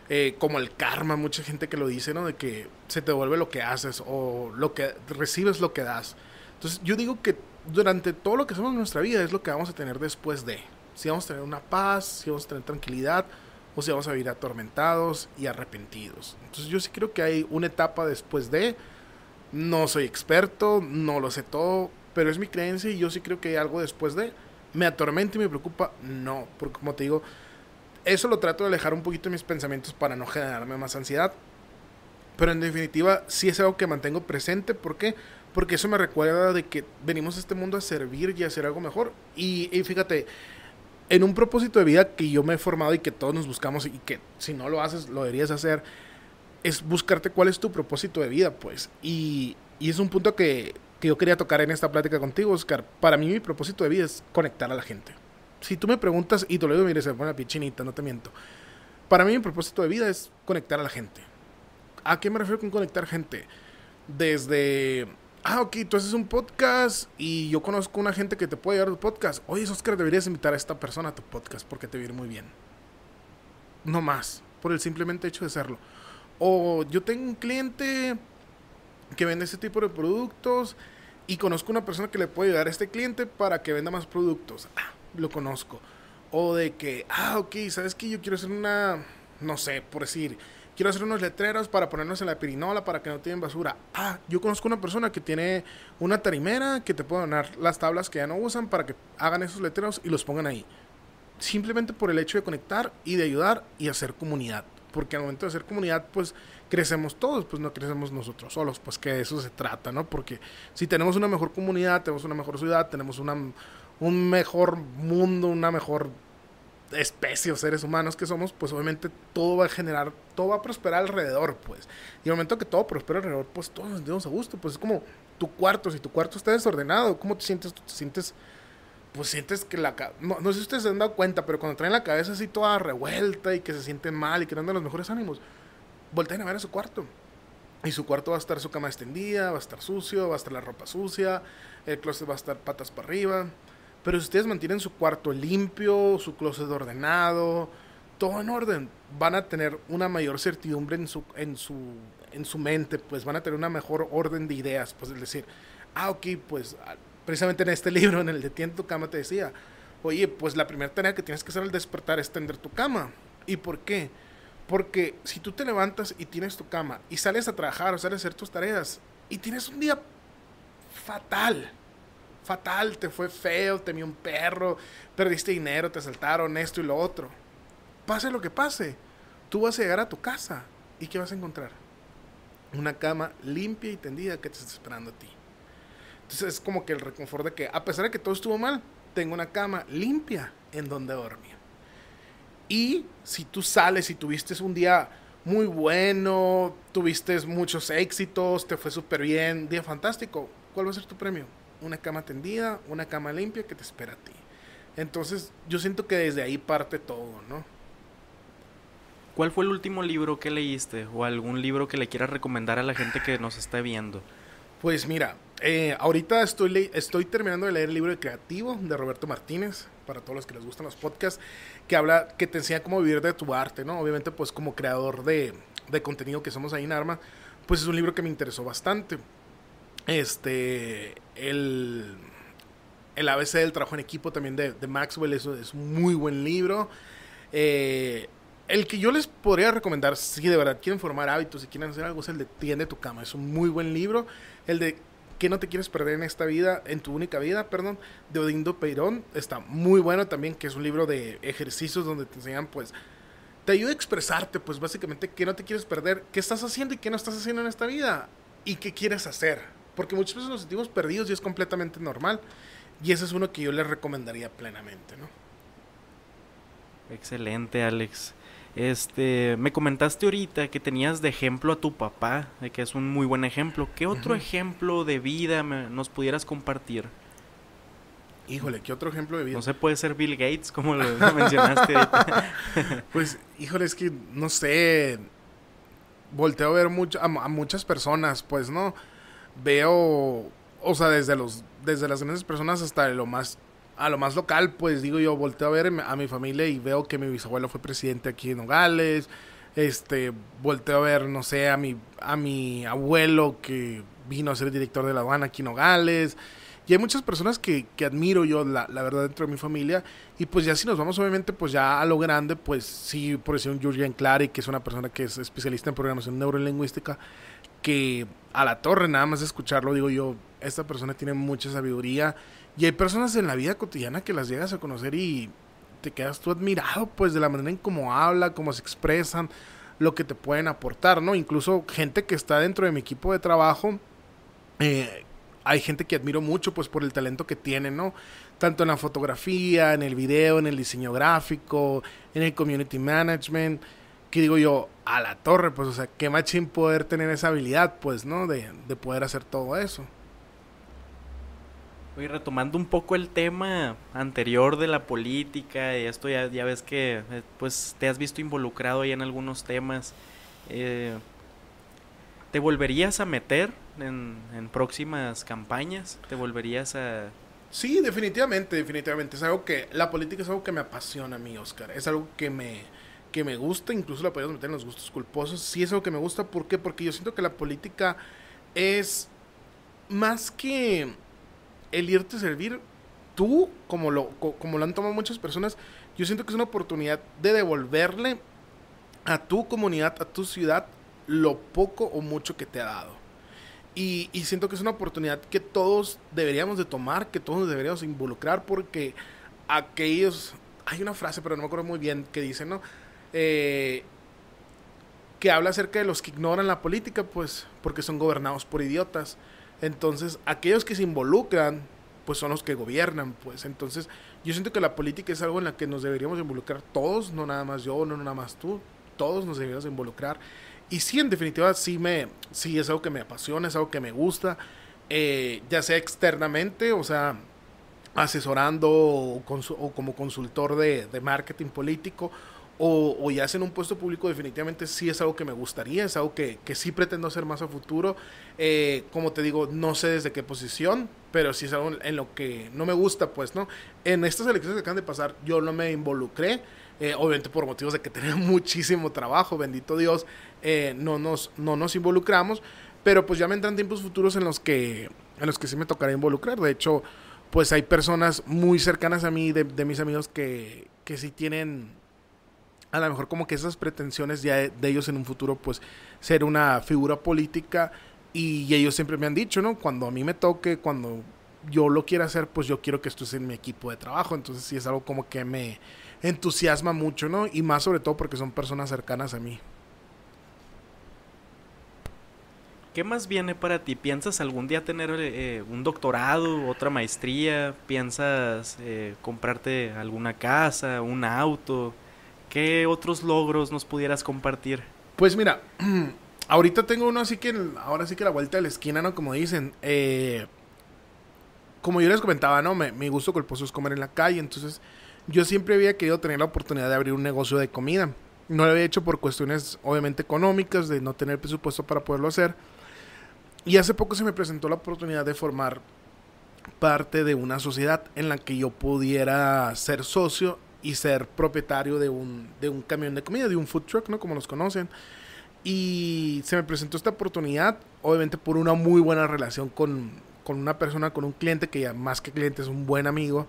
eh, como el karma, mucha gente que lo dice, ¿no? De que se te devuelve lo que haces o lo que recibes lo que das. Entonces, yo digo que durante todo lo que hacemos en nuestra vida es lo que vamos a tener después de. Si vamos a tener una paz, si vamos a tener tranquilidad o si vamos a vivir atormentados y arrepentidos. Entonces, yo sí creo que hay una etapa después de. No soy experto, no lo sé todo, pero es mi creencia y yo sí creo que hay algo después de. ¿Me atormenta y me preocupa? No, porque como te digo, eso lo trato de alejar un poquito de mis pensamientos para no generarme más ansiedad. Pero en definitiva, sí es algo que mantengo presente. ¿Por qué? Porque eso me recuerda de que venimos a este mundo a servir y a hacer algo mejor. Y, fíjate, en un propósito de vida que yo me he formado y que todos nos buscamos y que si no lo haces, lo deberías hacer, es buscarte cuál es tu propósito de vida, pues. Y, es un punto que, que yo quería tocar en esta plática contigo, Oscar. Para mí mi propósito de vida es conectar a la gente si tú me preguntas, y Toledo, mire, se me pone la pichinita, no te miento. Para mí, mi propósito de vida es conectar a la gente. ¿A qué me refiero con conectar gente? Desde, ah, ok, tú haces un podcast y yo conozco una gente que te puede ayudar tu podcast. Oye, Oscar, deberías invitar a esta persona a tu podcast porque te viene muy bien. No más, por el simplemente hecho de hacerlo. O yo tengo un cliente que vende ese tipo de productos y conozco una persona que le puede ayudar a este cliente para que venda más productos. Ah, lo conozco. O de que, ah, ok, ¿sabes que Yo quiero hacer una, no sé, por decir, quiero hacer unos letreros para ponernos en la pirinola para que no tienen basura. Ah, yo conozco una persona que tiene una tarimera que te puede donar las tablas que ya no usan para que hagan esos letreros y los pongan ahí. Simplemente por el hecho de conectar y de ayudar y hacer comunidad. Porque al momento de hacer comunidad, pues crecemos todos, pues no crecemos nosotros solos, pues que de eso se trata, ¿no? Porque si tenemos una mejor comunidad, tenemos una mejor ciudad, tenemos una un mejor mundo, una mejor especie o seres humanos que somos, pues obviamente todo va a generar, todo va a prosperar alrededor, pues. Y el momento que todo prospera alrededor, pues todos nos sentimos a gusto, pues es como tu cuarto, si tu cuarto está desordenado, ¿cómo te sientes? ¿Te sientes pues sientes que la no, no sé si ustedes se han dado cuenta, pero cuando traen la cabeza así toda revuelta y que se sienten mal y que no andan los mejores ánimos, volteen a ver a su cuarto. Y su cuarto va a estar su cama extendida, va a estar sucio, va a estar la ropa sucia, el closet va a estar patas para arriba. Pero si ustedes mantienen su cuarto limpio, su closet ordenado, todo en orden, van a tener una mayor certidumbre en su, su, en su mente, pues van a tener una mejor orden de ideas, pues es decir, ah, ok, pues ah, precisamente en este libro, en el de Tiende tu cama, te decía, oye, pues la primera tarea que tienes que hacer al despertar es tender tu cama. ¿Y por qué? Porque si tú te levantas y tienes tu cama y sales a trabajar o sales a hacer tus tareas y tienes un día fatal, fatal, te fue feo, te un perro, perdiste dinero, te asaltaron, esto y lo otro. Pase lo que pase, tú vas a llegar a tu casa y ¿qué vas a encontrar? Una cama limpia y tendida que te está esperando a ti. Entonces es como que el reconfort de que, a pesar de que todo estuvo mal, tengo una cama limpia en donde dormir. Y si tú sales y tuviste un día muy bueno, tuviste muchos éxitos, te fue súper bien, día fantástico, ¿cuál va a ser tu premio? una cama tendida, una cama limpia que te espera a ti. Entonces, yo siento que desde ahí parte todo, ¿no? ¿Cuál fue el último libro que leíste o algún libro que le quieras recomendar a la gente que nos está viendo? Pues mira, eh, ahorita estoy, estoy terminando de leer el libro de Creativo de Roberto Martínez, para todos los que les gustan los podcasts, que habla, que te enseña cómo vivir de tu arte, ¿no? Obviamente, pues como creador de, de contenido que somos ahí en Arma, pues es un libro que me interesó bastante. Este, el, ABC del trabajo en equipo también de, Maxwell es, es un muy buen libro. Eh, el que yo les podría recomendar, si de verdad quieren formar hábitos y quieren hacer algo, es el de Tiende tu cama. Es un muy buen libro. El de que no te quieres perder en esta vida, en tu única vida, perdón, de Odindo Peirón. Está muy bueno también, que es un libro de ejercicios donde te enseñan, pues, te ayuda a expresarte, pues, básicamente, que no te quieres perder, qué estás haciendo y qué no estás haciendo en esta vida y qué quieres hacer. Porque muchas veces nos sentimos perdidos y es completamente normal. Y ese es uno que yo les recomendaría plenamente, ¿no? Excelente, Alex. Este, me comentaste ahorita que tenías de ejemplo a tu papá, de que es un muy buen ejemplo. ¿Qué otro ejemplo de vida nos pudieras compartir? Híjole, ¿qué otro ejemplo de vida? No sé, puede ser Bill Gates, como lo mencionaste pues, híjole, es que no sé. Volteo a ver mucho, a muchas personas, pues, ¿no? veo, o sea, desde los desde las grandes personas hasta lo más a lo más local, pues digo yo, volteo a ver a mi familia y veo que mi bisabuelo fue presidente aquí en Nogales. Este, volteo a ver, no sé, a mi a mi abuelo que vino a ser director de la aduana aquí en Nogales. Y hay muchas personas que, admiro yo, la, la, verdad, dentro de mi familia. Y pues ya si nos vamos, obviamente, pues ya a lo grande, pues sí, por decir un Jurgen Clary, que es una persona que es especialista en programación neurolingüística, que a la torre, nada más escucharlo, digo yo, esta persona tiene mucha sabiduría. Y hay personas en la vida cotidiana que las llegas a conocer y te quedas tú admirado, pues, de la manera en cómo habla, cómo se expresan, lo que te pueden aportar, ¿no? Incluso gente que está dentro de mi equipo de trabajo, eh, hay gente que admiro mucho, pues, por el talento que tienen, ¿no? Tanto en la fotografía, en el video, en el diseño gráfico, en el community management, que digo yo, a la torre, pues, o sea, qué machín poder tener esa habilidad, pues, ¿no? De, poder hacer todo eso. Oye, retomando un poco el tema anterior de la política y esto ya, ya ves que eh, pues te has visto involucrado ahí en algunos temas. Eh, ¿Te volverías a meter en, en, próximas campañas? ¿Te volverías a...? Sí, definitivamente, definitivamente. Es algo que... La política es algo que me apasiona a mí, Oscar. Es algo que me que me gusta, incluso la podemos meter en los gustos culposos. si es algo que me gusta, ¿por qué? Porque yo siento que la política es más que el irte a servir, tú, como lo, como lo han tomado muchas personas, yo siento que es una oportunidad de devolverle a tu comunidad, a tu ciudad, lo poco o mucho que te ha dado. Y, y, siento que es una oportunidad que todos deberíamos de tomar, que todos deberíamos involucrar, porque aquellos, hay una frase, pero no me acuerdo muy bien, que dice, ¿no? Eh, que habla acerca de los que ignoran la política, pues, porque son gobernados por idiotas. Entonces, aquellos que se involucran, pues son los que gobiernan, pues. Entonces, yo siento que la política es algo en la que nos deberíamos involucrar todos, no nada más yo, no nada más tú, todos nos deberíamos involucrar. Y sí, en definitiva, sí, me, sí es algo que me apasiona, es algo que me gusta, eh, ya sea externamente, o sea, asesorando o, como consultor de marketing político, o, ya sea en un puesto público, definitivamente sí es algo que me gustaría, es algo que, sí pretendo hacer más a futuro. Eh, como te digo, no sé desde qué posición, pero sí es algo en lo que no me gusta, pues, ¿no? En estas elecciones que acaban de pasar, yo no me involucré, eh, obviamente por motivos de que tenía muchísimo trabajo, bendito Dios, eh, no, nos, no nos involucramos, pero pues ya me vendrán tiempos futuros en los que, en los que sí me tocará involucrar. De hecho, pues hay personas muy cercanas a mí, de, mis amigos, que, que sí tienen a lo mejor como que esas pretensiones ya de, ellos en un futuro, pues ser una figura política y, ellos siempre me han dicho, ¿no? Cuando a mí me toque, cuando yo lo quiera hacer, pues yo quiero que esto en mi equipo de trabajo, entonces sí es algo como que me entusiasma mucho, ¿no? Y más sobre todo porque son personas cercanas a mí. ¿Qué más viene para ti? ¿Piensas algún día tener eh, un doctorado, otra maestría? ¿Piensas eh, comprarte alguna casa, un auto? ¿Qué otros logros nos pudieras compartir? Pues mira, ahorita tengo uno así que ahora sí que la vuelta de la esquina, ¿no? Como dicen, eh, como yo les comentaba, ¿no? Me, mi gusto pozo es comer en la calle, entonces yo siempre había querido tener la oportunidad de abrir un negocio de comida. No lo había hecho por cuestiones obviamente económicas, de no tener presupuesto para poderlo hacer. Y hace poco se me presentó la oportunidad de formar parte de una sociedad en la que yo pudiera ser socio y ser propietario de un, de un camión de comida, de un food truck, ¿no? Como los conocen. Y se me presentó esta oportunidad, obviamente por una muy buena relación con, con una persona, con un cliente, que ya más que cliente es un buen amigo.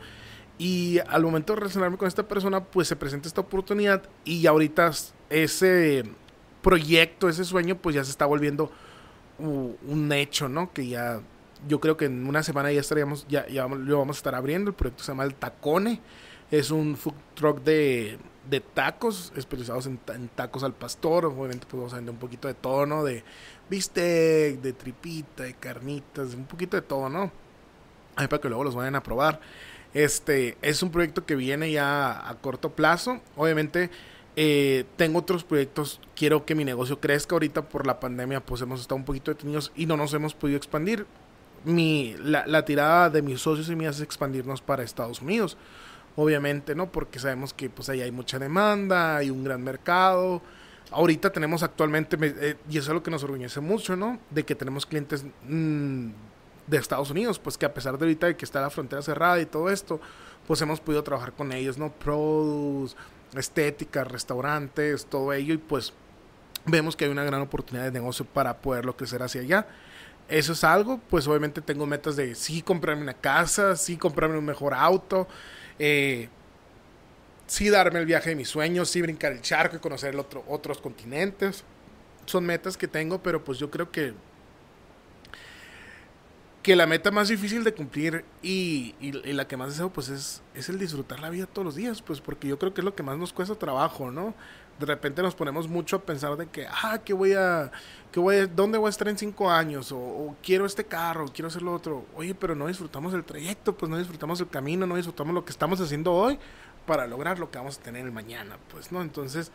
Y al momento de relacionarme con esta persona, pues se presenta esta oportunidad y ahorita ese proyecto, ese sueño, pues ya se está volviendo un hecho, ¿no? Que ya yo creo que en una semana ya estaríamos, ya, ya lo vamos a estar abriendo. El proyecto se llama El Tacone. Es un food truck de, tacos, especializados en, tacos al pastor. Obviamente, pues vamos a vender un poquito de todo, ¿no? De bistec, de tripita, de carnitas, un poquito de todo, ¿no? Ahí para que luego los vayan a probar. Este es un proyecto que viene ya a corto plazo. Obviamente, eh, tengo otros proyectos. Quiero que mi negocio crezca ahorita por la pandemia, pues hemos estado un poquito detenidos y no nos hemos podido expandir. Mi, la, tirada de mis socios y mías es expandirnos para Estados Unidos obviamente, ¿no? Porque sabemos que pues ahí hay mucha demanda, hay un gran mercado. Ahorita tenemos actualmente, eh, y eso es lo que nos orgullece mucho, ¿no? De que tenemos clientes mm, de Estados Unidos, pues que a pesar de ahorita de que está la frontera cerrada y todo esto, pues hemos podido trabajar con ellos, ¿no? Produce, estéticas, restaurantes, todo ello, y pues vemos que hay una gran oportunidad de negocio para poderlo crecer hacia allá. Eso es algo, pues obviamente tengo metas de sí comprarme una casa, sí comprarme un mejor auto, eh, sí darme el viaje de mis sueños, sí brincar el charco y conocer otro, otros continentes. Son metas que tengo, pero pues yo creo que que la meta más difícil de cumplir y, la que más deseo pues es, es, el disfrutar la vida todos los días, pues porque yo creo que es lo que más nos cuesta trabajo, ¿no? de repente nos ponemos mucho a pensar de que, ah, que voy a, que voy ¿dónde voy a estar en cinco años? O, quiero este carro, quiero hacer lo otro. Oye, pero no disfrutamos el trayecto, pues no disfrutamos el camino, no disfrutamos lo que estamos haciendo hoy para lograr lo que vamos a tener mañana, pues, ¿no? Entonces,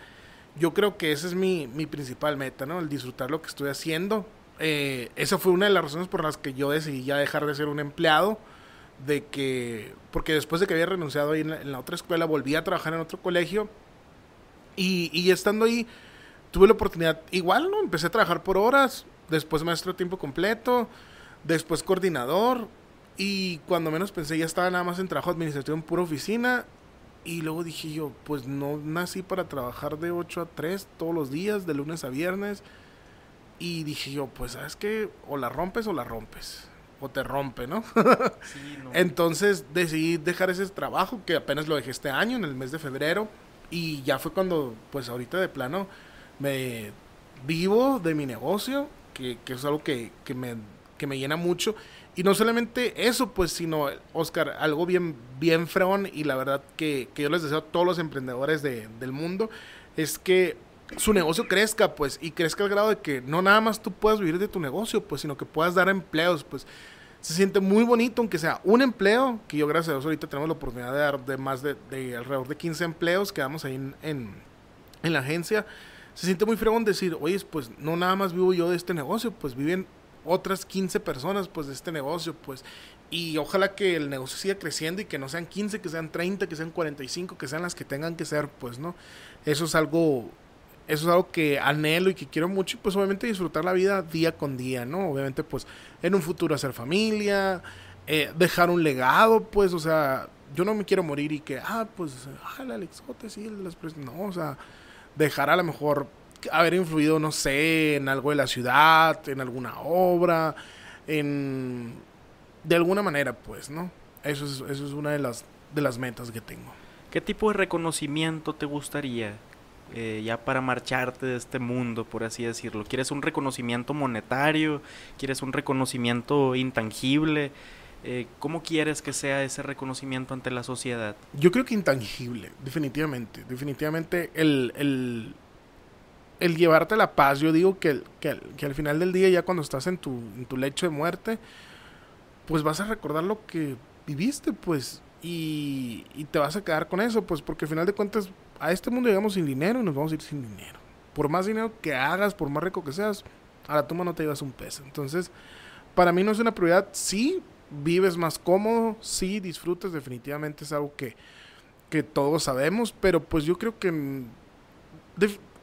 yo creo que esa es mi, mi principal meta, ¿no? El disfrutar lo que estoy haciendo. Eh, esa fue una de las razones por las que yo decidí ya dejar de ser un empleado de que, porque después de que había renunciado ahí en la, otra escuela, volví a trabajar en otro colegio y, estando ahí, tuve la oportunidad, igual, ¿no? Empecé a trabajar por horas, después maestro tiempo completo, después coordinador, y cuando menos pensé, ya estaba nada más en trabajo administración en pura oficina, y luego dije yo, pues no nací para trabajar de 8 a 3 todos los días, de lunes a viernes, y dije yo, pues sabes que o la rompes o la rompes. O te rompe, ¿no? no. Entonces decidí dejar ese trabajo, que apenas lo dejé este año, en el mes de febrero y ya fue cuando, pues ahorita de plano, me vivo de mi negocio, que, que es algo que, que, me, que me llena mucho. Y no solamente eso, pues, sino, Oscar, algo bien, bien freón y la verdad que, que yo les deseo a todos los emprendedores de, del mundo, es que su negocio crezca, pues, y crezca al grado de que no nada más tú puedas vivir de tu negocio, pues, sino que puedas dar empleos, pues se siente muy bonito, aunque sea un empleo, que yo gracias a Dios ahorita tenemos la oportunidad de dar de más de, alrededor de 15 empleos que damos ahí en, la agencia. Se siente muy fregón decir, oye, pues no nada más vivo yo de este negocio, pues viven otras 15 personas pues de este negocio, pues. Y ojalá que el negocio siga creciendo y que no sean 15, que sean 30, que sean 45, que sean las que tengan que ser, pues, ¿no? Eso es algo eso es algo que anhelo y que quiero mucho y pues obviamente disfrutar la vida día con día, ¿no? Obviamente pues en un futuro hacer familia, eh, dejar un legado, pues, o sea, yo no me quiero morir y que, ah, pues, ah, el sí, No, o sea, dejar a lo mejor haber influido, no sé, en algo de la ciudad, en alguna obra, en... De alguna manera, pues, ¿no? Eso es, eso es una de las, de las metas que tengo. ¿Qué tipo de reconocimiento te gustaría? Eh, ya para marcharte de este mundo, por así decirlo. Quieres un reconocimiento monetario, quieres un reconocimiento intangible. Eh, ¿Cómo quieres que sea ese reconocimiento ante la sociedad? Yo creo que intangible, definitivamente. Definitivamente el, el, el llevarte la paz. Yo digo que, al final del día, ya cuando estás en tu, lecho de muerte, pues vas a recordar lo que viviste, pues. Y, y te vas a quedar con eso, pues, porque al final de cuentas a este mundo llegamos sin dinero y nos vamos a ir sin dinero. Por más dinero que hagas, por más rico que seas, a la tumba no te llevas un peso. Entonces, para mí no es una prioridad. Sí, vives más cómodo, sí, disfrutas, definitivamente es algo que, que todos sabemos, pero pues yo creo que... Mm,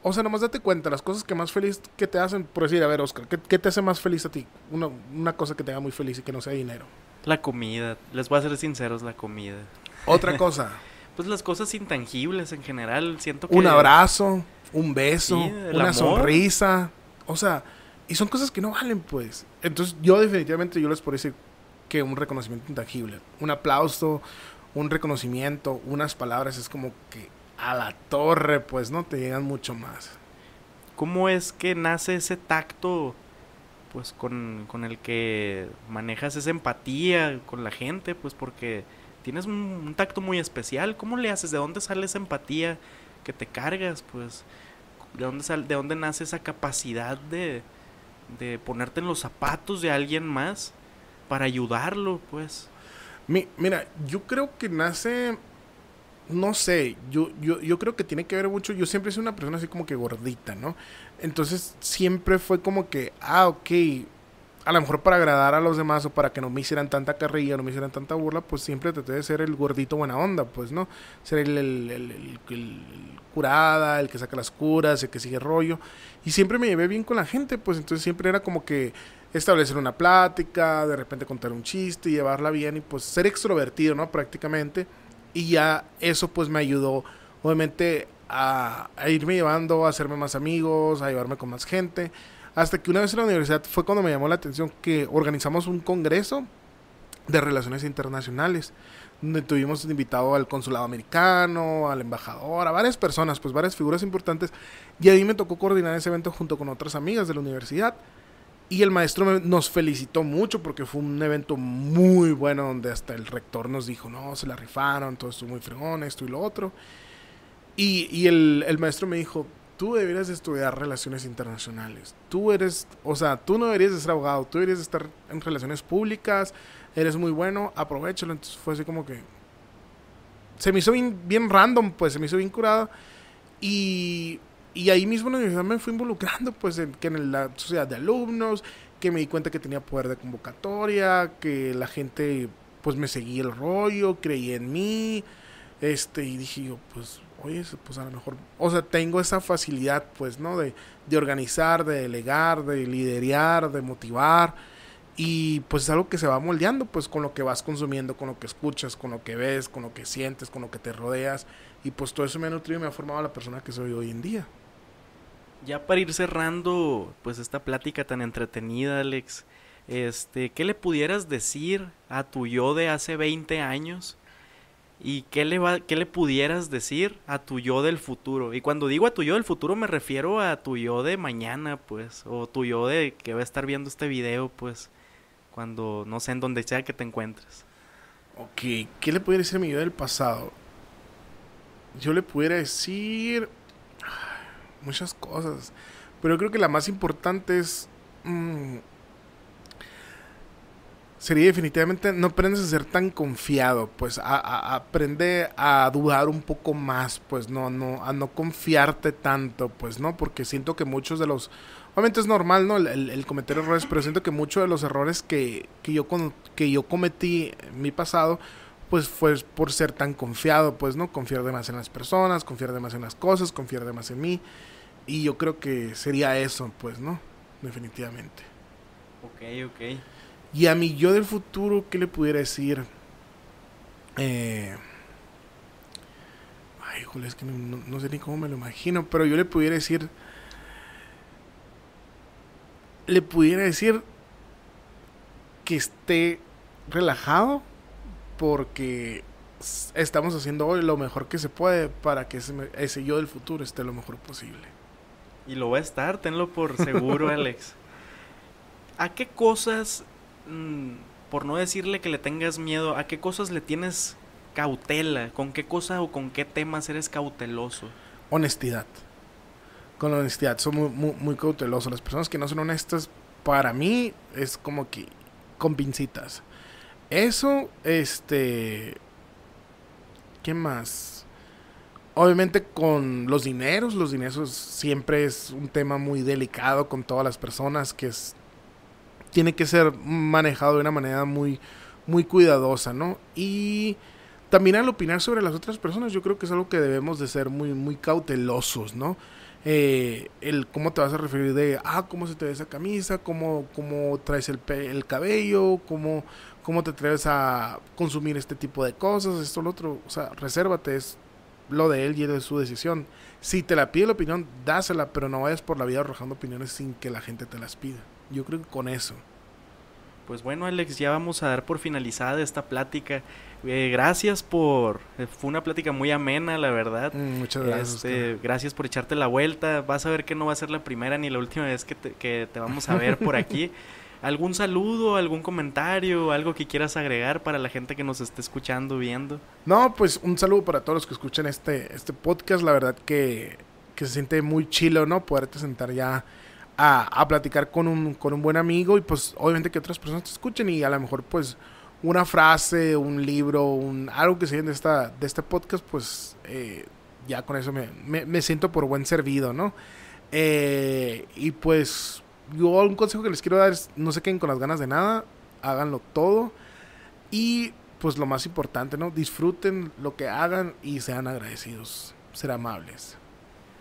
o sea, nomás date cuenta, las cosas que más feliz que te hacen, por decir, a ver, Oscar, ¿qué, te hace más feliz a ti? Una, una cosa que te haga muy feliz y que no sea dinero. La comida, les voy a ser sinceros, la comida. Otra cosa. pues las cosas intangibles en general. Siento que... Un abrazo, un beso, una sonrisa. O sea, y son cosas que no valen, pues. Entonces, yo definitivamente yo les puedo decir que un reconocimiento intangible, un aplauso, un reconocimiento, unas palabras, es como que a la torre, pues, ¿no? Te llegan mucho más. ¿Cómo es que nace ese tacto, pues, con, con el que manejas esa empatía con la gente? Pues porque tienes un, tacto muy especial. ¿Cómo le haces? ¿De dónde sale esa empatía que te cargas? Pues, ¿de dónde, de dónde nace esa capacidad de, de ponerte en los zapatos de alguien más para ayudarlo? Pues. mira, yo creo que nace. No sé, yo, yo, yo creo que tiene que ver mucho. Yo siempre sido una persona así como que gordita, ¿no? Entonces siempre fue como que, ah, ok, a lo mejor para agradar a los demás o para que no me hicieran tanta carrilla, no me hicieran tanta burla, pues siempre traté de ser el gordito buena onda, pues, ¿no? Ser el, el, curada, el que saca las curas, el que sigue rollo. Y siempre me llevé bien con la gente, pues entonces siempre era como que establecer una plática, de repente contar un chiste, llevarla bien y pues ser extrovertido, ¿no? Prácticamente. Y ya eso pues me ayudó, obviamente, a, a irme llevando, a hacerme más amigos, a llevarme con más gente. Hasta que una vez en la universidad fue cuando me llamó la atención que organizamos un congreso de relaciones internacionales, donde tuvimos invitado al consulado americano, al embajador, a varias personas, pues varias figuras importantes, y a mí me tocó coordinar ese evento junto con otras amigas de la universidad. Y el maestro nos felicitó mucho porque fue un evento muy bueno donde hasta el rector nos dijo, no, se la rifaron, todo estuvo muy fregón, esto y lo otro. Y, el, maestro me dijo, tú deberías estudiar relaciones internacionales. Tú eres, o sea, tú no deberías de ser abogado, tú deberías de estar en relaciones públicas, eres muy bueno, aprovechalo. Entonces fue así como que se me hizo bien, random, pues se me hizo bien curado. Y, y, ahí mismo en la universidad me fui involucrando, pues, en, que en la sociedad de alumnos, que me di cuenta que tenía poder de convocatoria, que la gente, pues, me seguía el rollo, creía en mí. Este, y dije yo, pues, oye, pues a lo mejor, o sea, tengo esa facilidad, pues, ¿no? De, de organizar, de delegar, de liderar, de motivar. Y pues es algo que se va moldeando, pues, con lo que vas consumiendo, con lo que escuchas, con lo que ves, con lo que sientes, con lo que te rodeas. Y pues todo eso me ha nutrido y me ha formado a la persona que soy hoy en día. Ya para ir cerrando, pues, esta plática tan entretenida, Alex, este, ¿qué le pudieras decir a tu yo de hace 20 años? ¿Y qué le, va, qué le pudieras decir a tu yo del futuro? Y cuando digo a tu yo del futuro me refiero a tu yo de mañana, pues, o tu yo de que va a estar viendo este video, pues, cuando no sé en dónde sea que te encuentres. Ok, ¿qué le pudiera decir a mi yo del pasado? Yo le pudiera decir muchas cosas, pero creo que la más importante es... Mm, sería definitivamente no aprendes a ser tan confiado, pues a, aprende a dudar un poco más, pues no, no, a no confiarte tanto, pues no, porque siento que muchos de los, obviamente es normal, ¿no? El, cometer errores, pero siento que muchos de los errores que, que, yo, que yo cometí en mi pasado, pues fue por ser tan confiado, pues no, confiar demasiado en las personas, confiar demasiado en las cosas, confiar demasiado en mí, y yo creo que sería eso, pues no, definitivamente. Ok, ok. Y a mi yo del futuro, ¿qué le pudiera decir? Eh, ay, joder, es que no, sé ni cómo me lo imagino, pero yo le pudiera decir, le pudiera decir que esté relajado porque estamos haciendo hoy lo mejor que se puede para que ese yo del futuro esté lo mejor posible. Y lo va a estar, tenlo por seguro, Alex. ¿A qué cosas Mm, por no decirle que le tengas miedo, ¿a qué cosas le tienes cautela? ¿Con qué cosa o con qué temas eres cauteloso? Honestidad. Con la honestidad, soy muy, muy, cauteloso. Las personas que no son honestas, para mí, es como que con Eso, este... ¿Qué más? Obviamente con los dineros, los dineros siempre es un tema muy delicado con todas las personas que es, tiene que ser manejado de una manera muy, muy cuidadosa, ¿no? Y también al opinar sobre las otras personas, yo creo que es algo que debemos de ser muy, muy cautelosos, ¿no? Eh, el cómo te vas a referir de, ah, cómo se te ve esa camisa, cómo, cómo traes el, cabello, cómo, cómo te atreves a consumir este tipo de cosas, esto, lo otro. O sea, resérvate, es lo de él y es su decisión. Si te la pide la opinión, dásela, pero no vayas por la vida arrojando opiniones sin que la gente te las pida. Yo creo que con eso. Pues bueno, Alex, ya vamos a dar por finalizada esta plática. Eh, gracias por. Eh, fue una plática muy amena, la verdad. Mm, muchas gracias. Este, gracias por echarte la vuelta. Vas a ver que no va a ser la primera ni la última vez que te, vamos a ver por aquí. ¿Algún saludo, algún comentario, algo que quieras agregar para la gente que nos esté escuchando, viendo? No, pues un saludo para todos los que escuchan este, este podcast. La verdad que, que se siente muy chilo, ¿no? Poderte sentar ya a, platicar con un, buen amigo y pues obviamente que otras personas te escuchen y a lo mejor pues una frase, un libro, un, algo que se de, esta, de este podcast, pues eh, ya con eso me, siento por buen servido, ¿no? Eh, y pues yo un consejo que les quiero dar es no se queden con las ganas de nada, háganlo todo y pues lo más importante, ¿no? Disfruten lo que hagan y sean agradecidos, ser amables.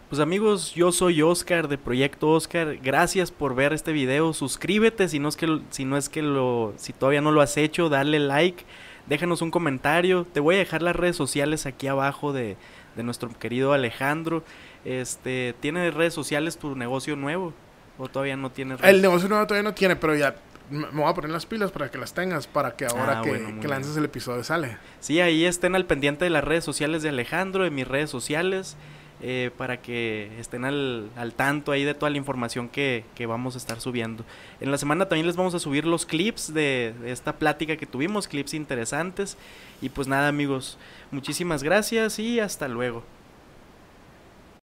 Pues amigos, yo soy Oscar de Proyecto Oscar. Gracias por ver este video. Suscríbete si no es que si no es que lo si todavía no lo has hecho, dale like, déjanos un comentario. Te voy a dejar las redes sociales aquí abajo de, nuestro querido Alejandro. Este, ¿tiene redes sociales tu negocio nuevo o todavía no tiene redes? El negocio nuevo todavía no tiene, pero ya me voy a poner las pilas para que las tengas, para que ahora ah, que, lances el episodio sale. Sí, ahí estén al pendiente de las redes sociales de Alejandro, de mis redes sociales. Eh, para que estén al, al, tanto ahí de toda la información que, vamos a estar subiendo. En la semana también les vamos a subir los clips de esta plática que tuvimos, clips interesantes. Y pues nada amigos, muchísimas gracias y hasta luego.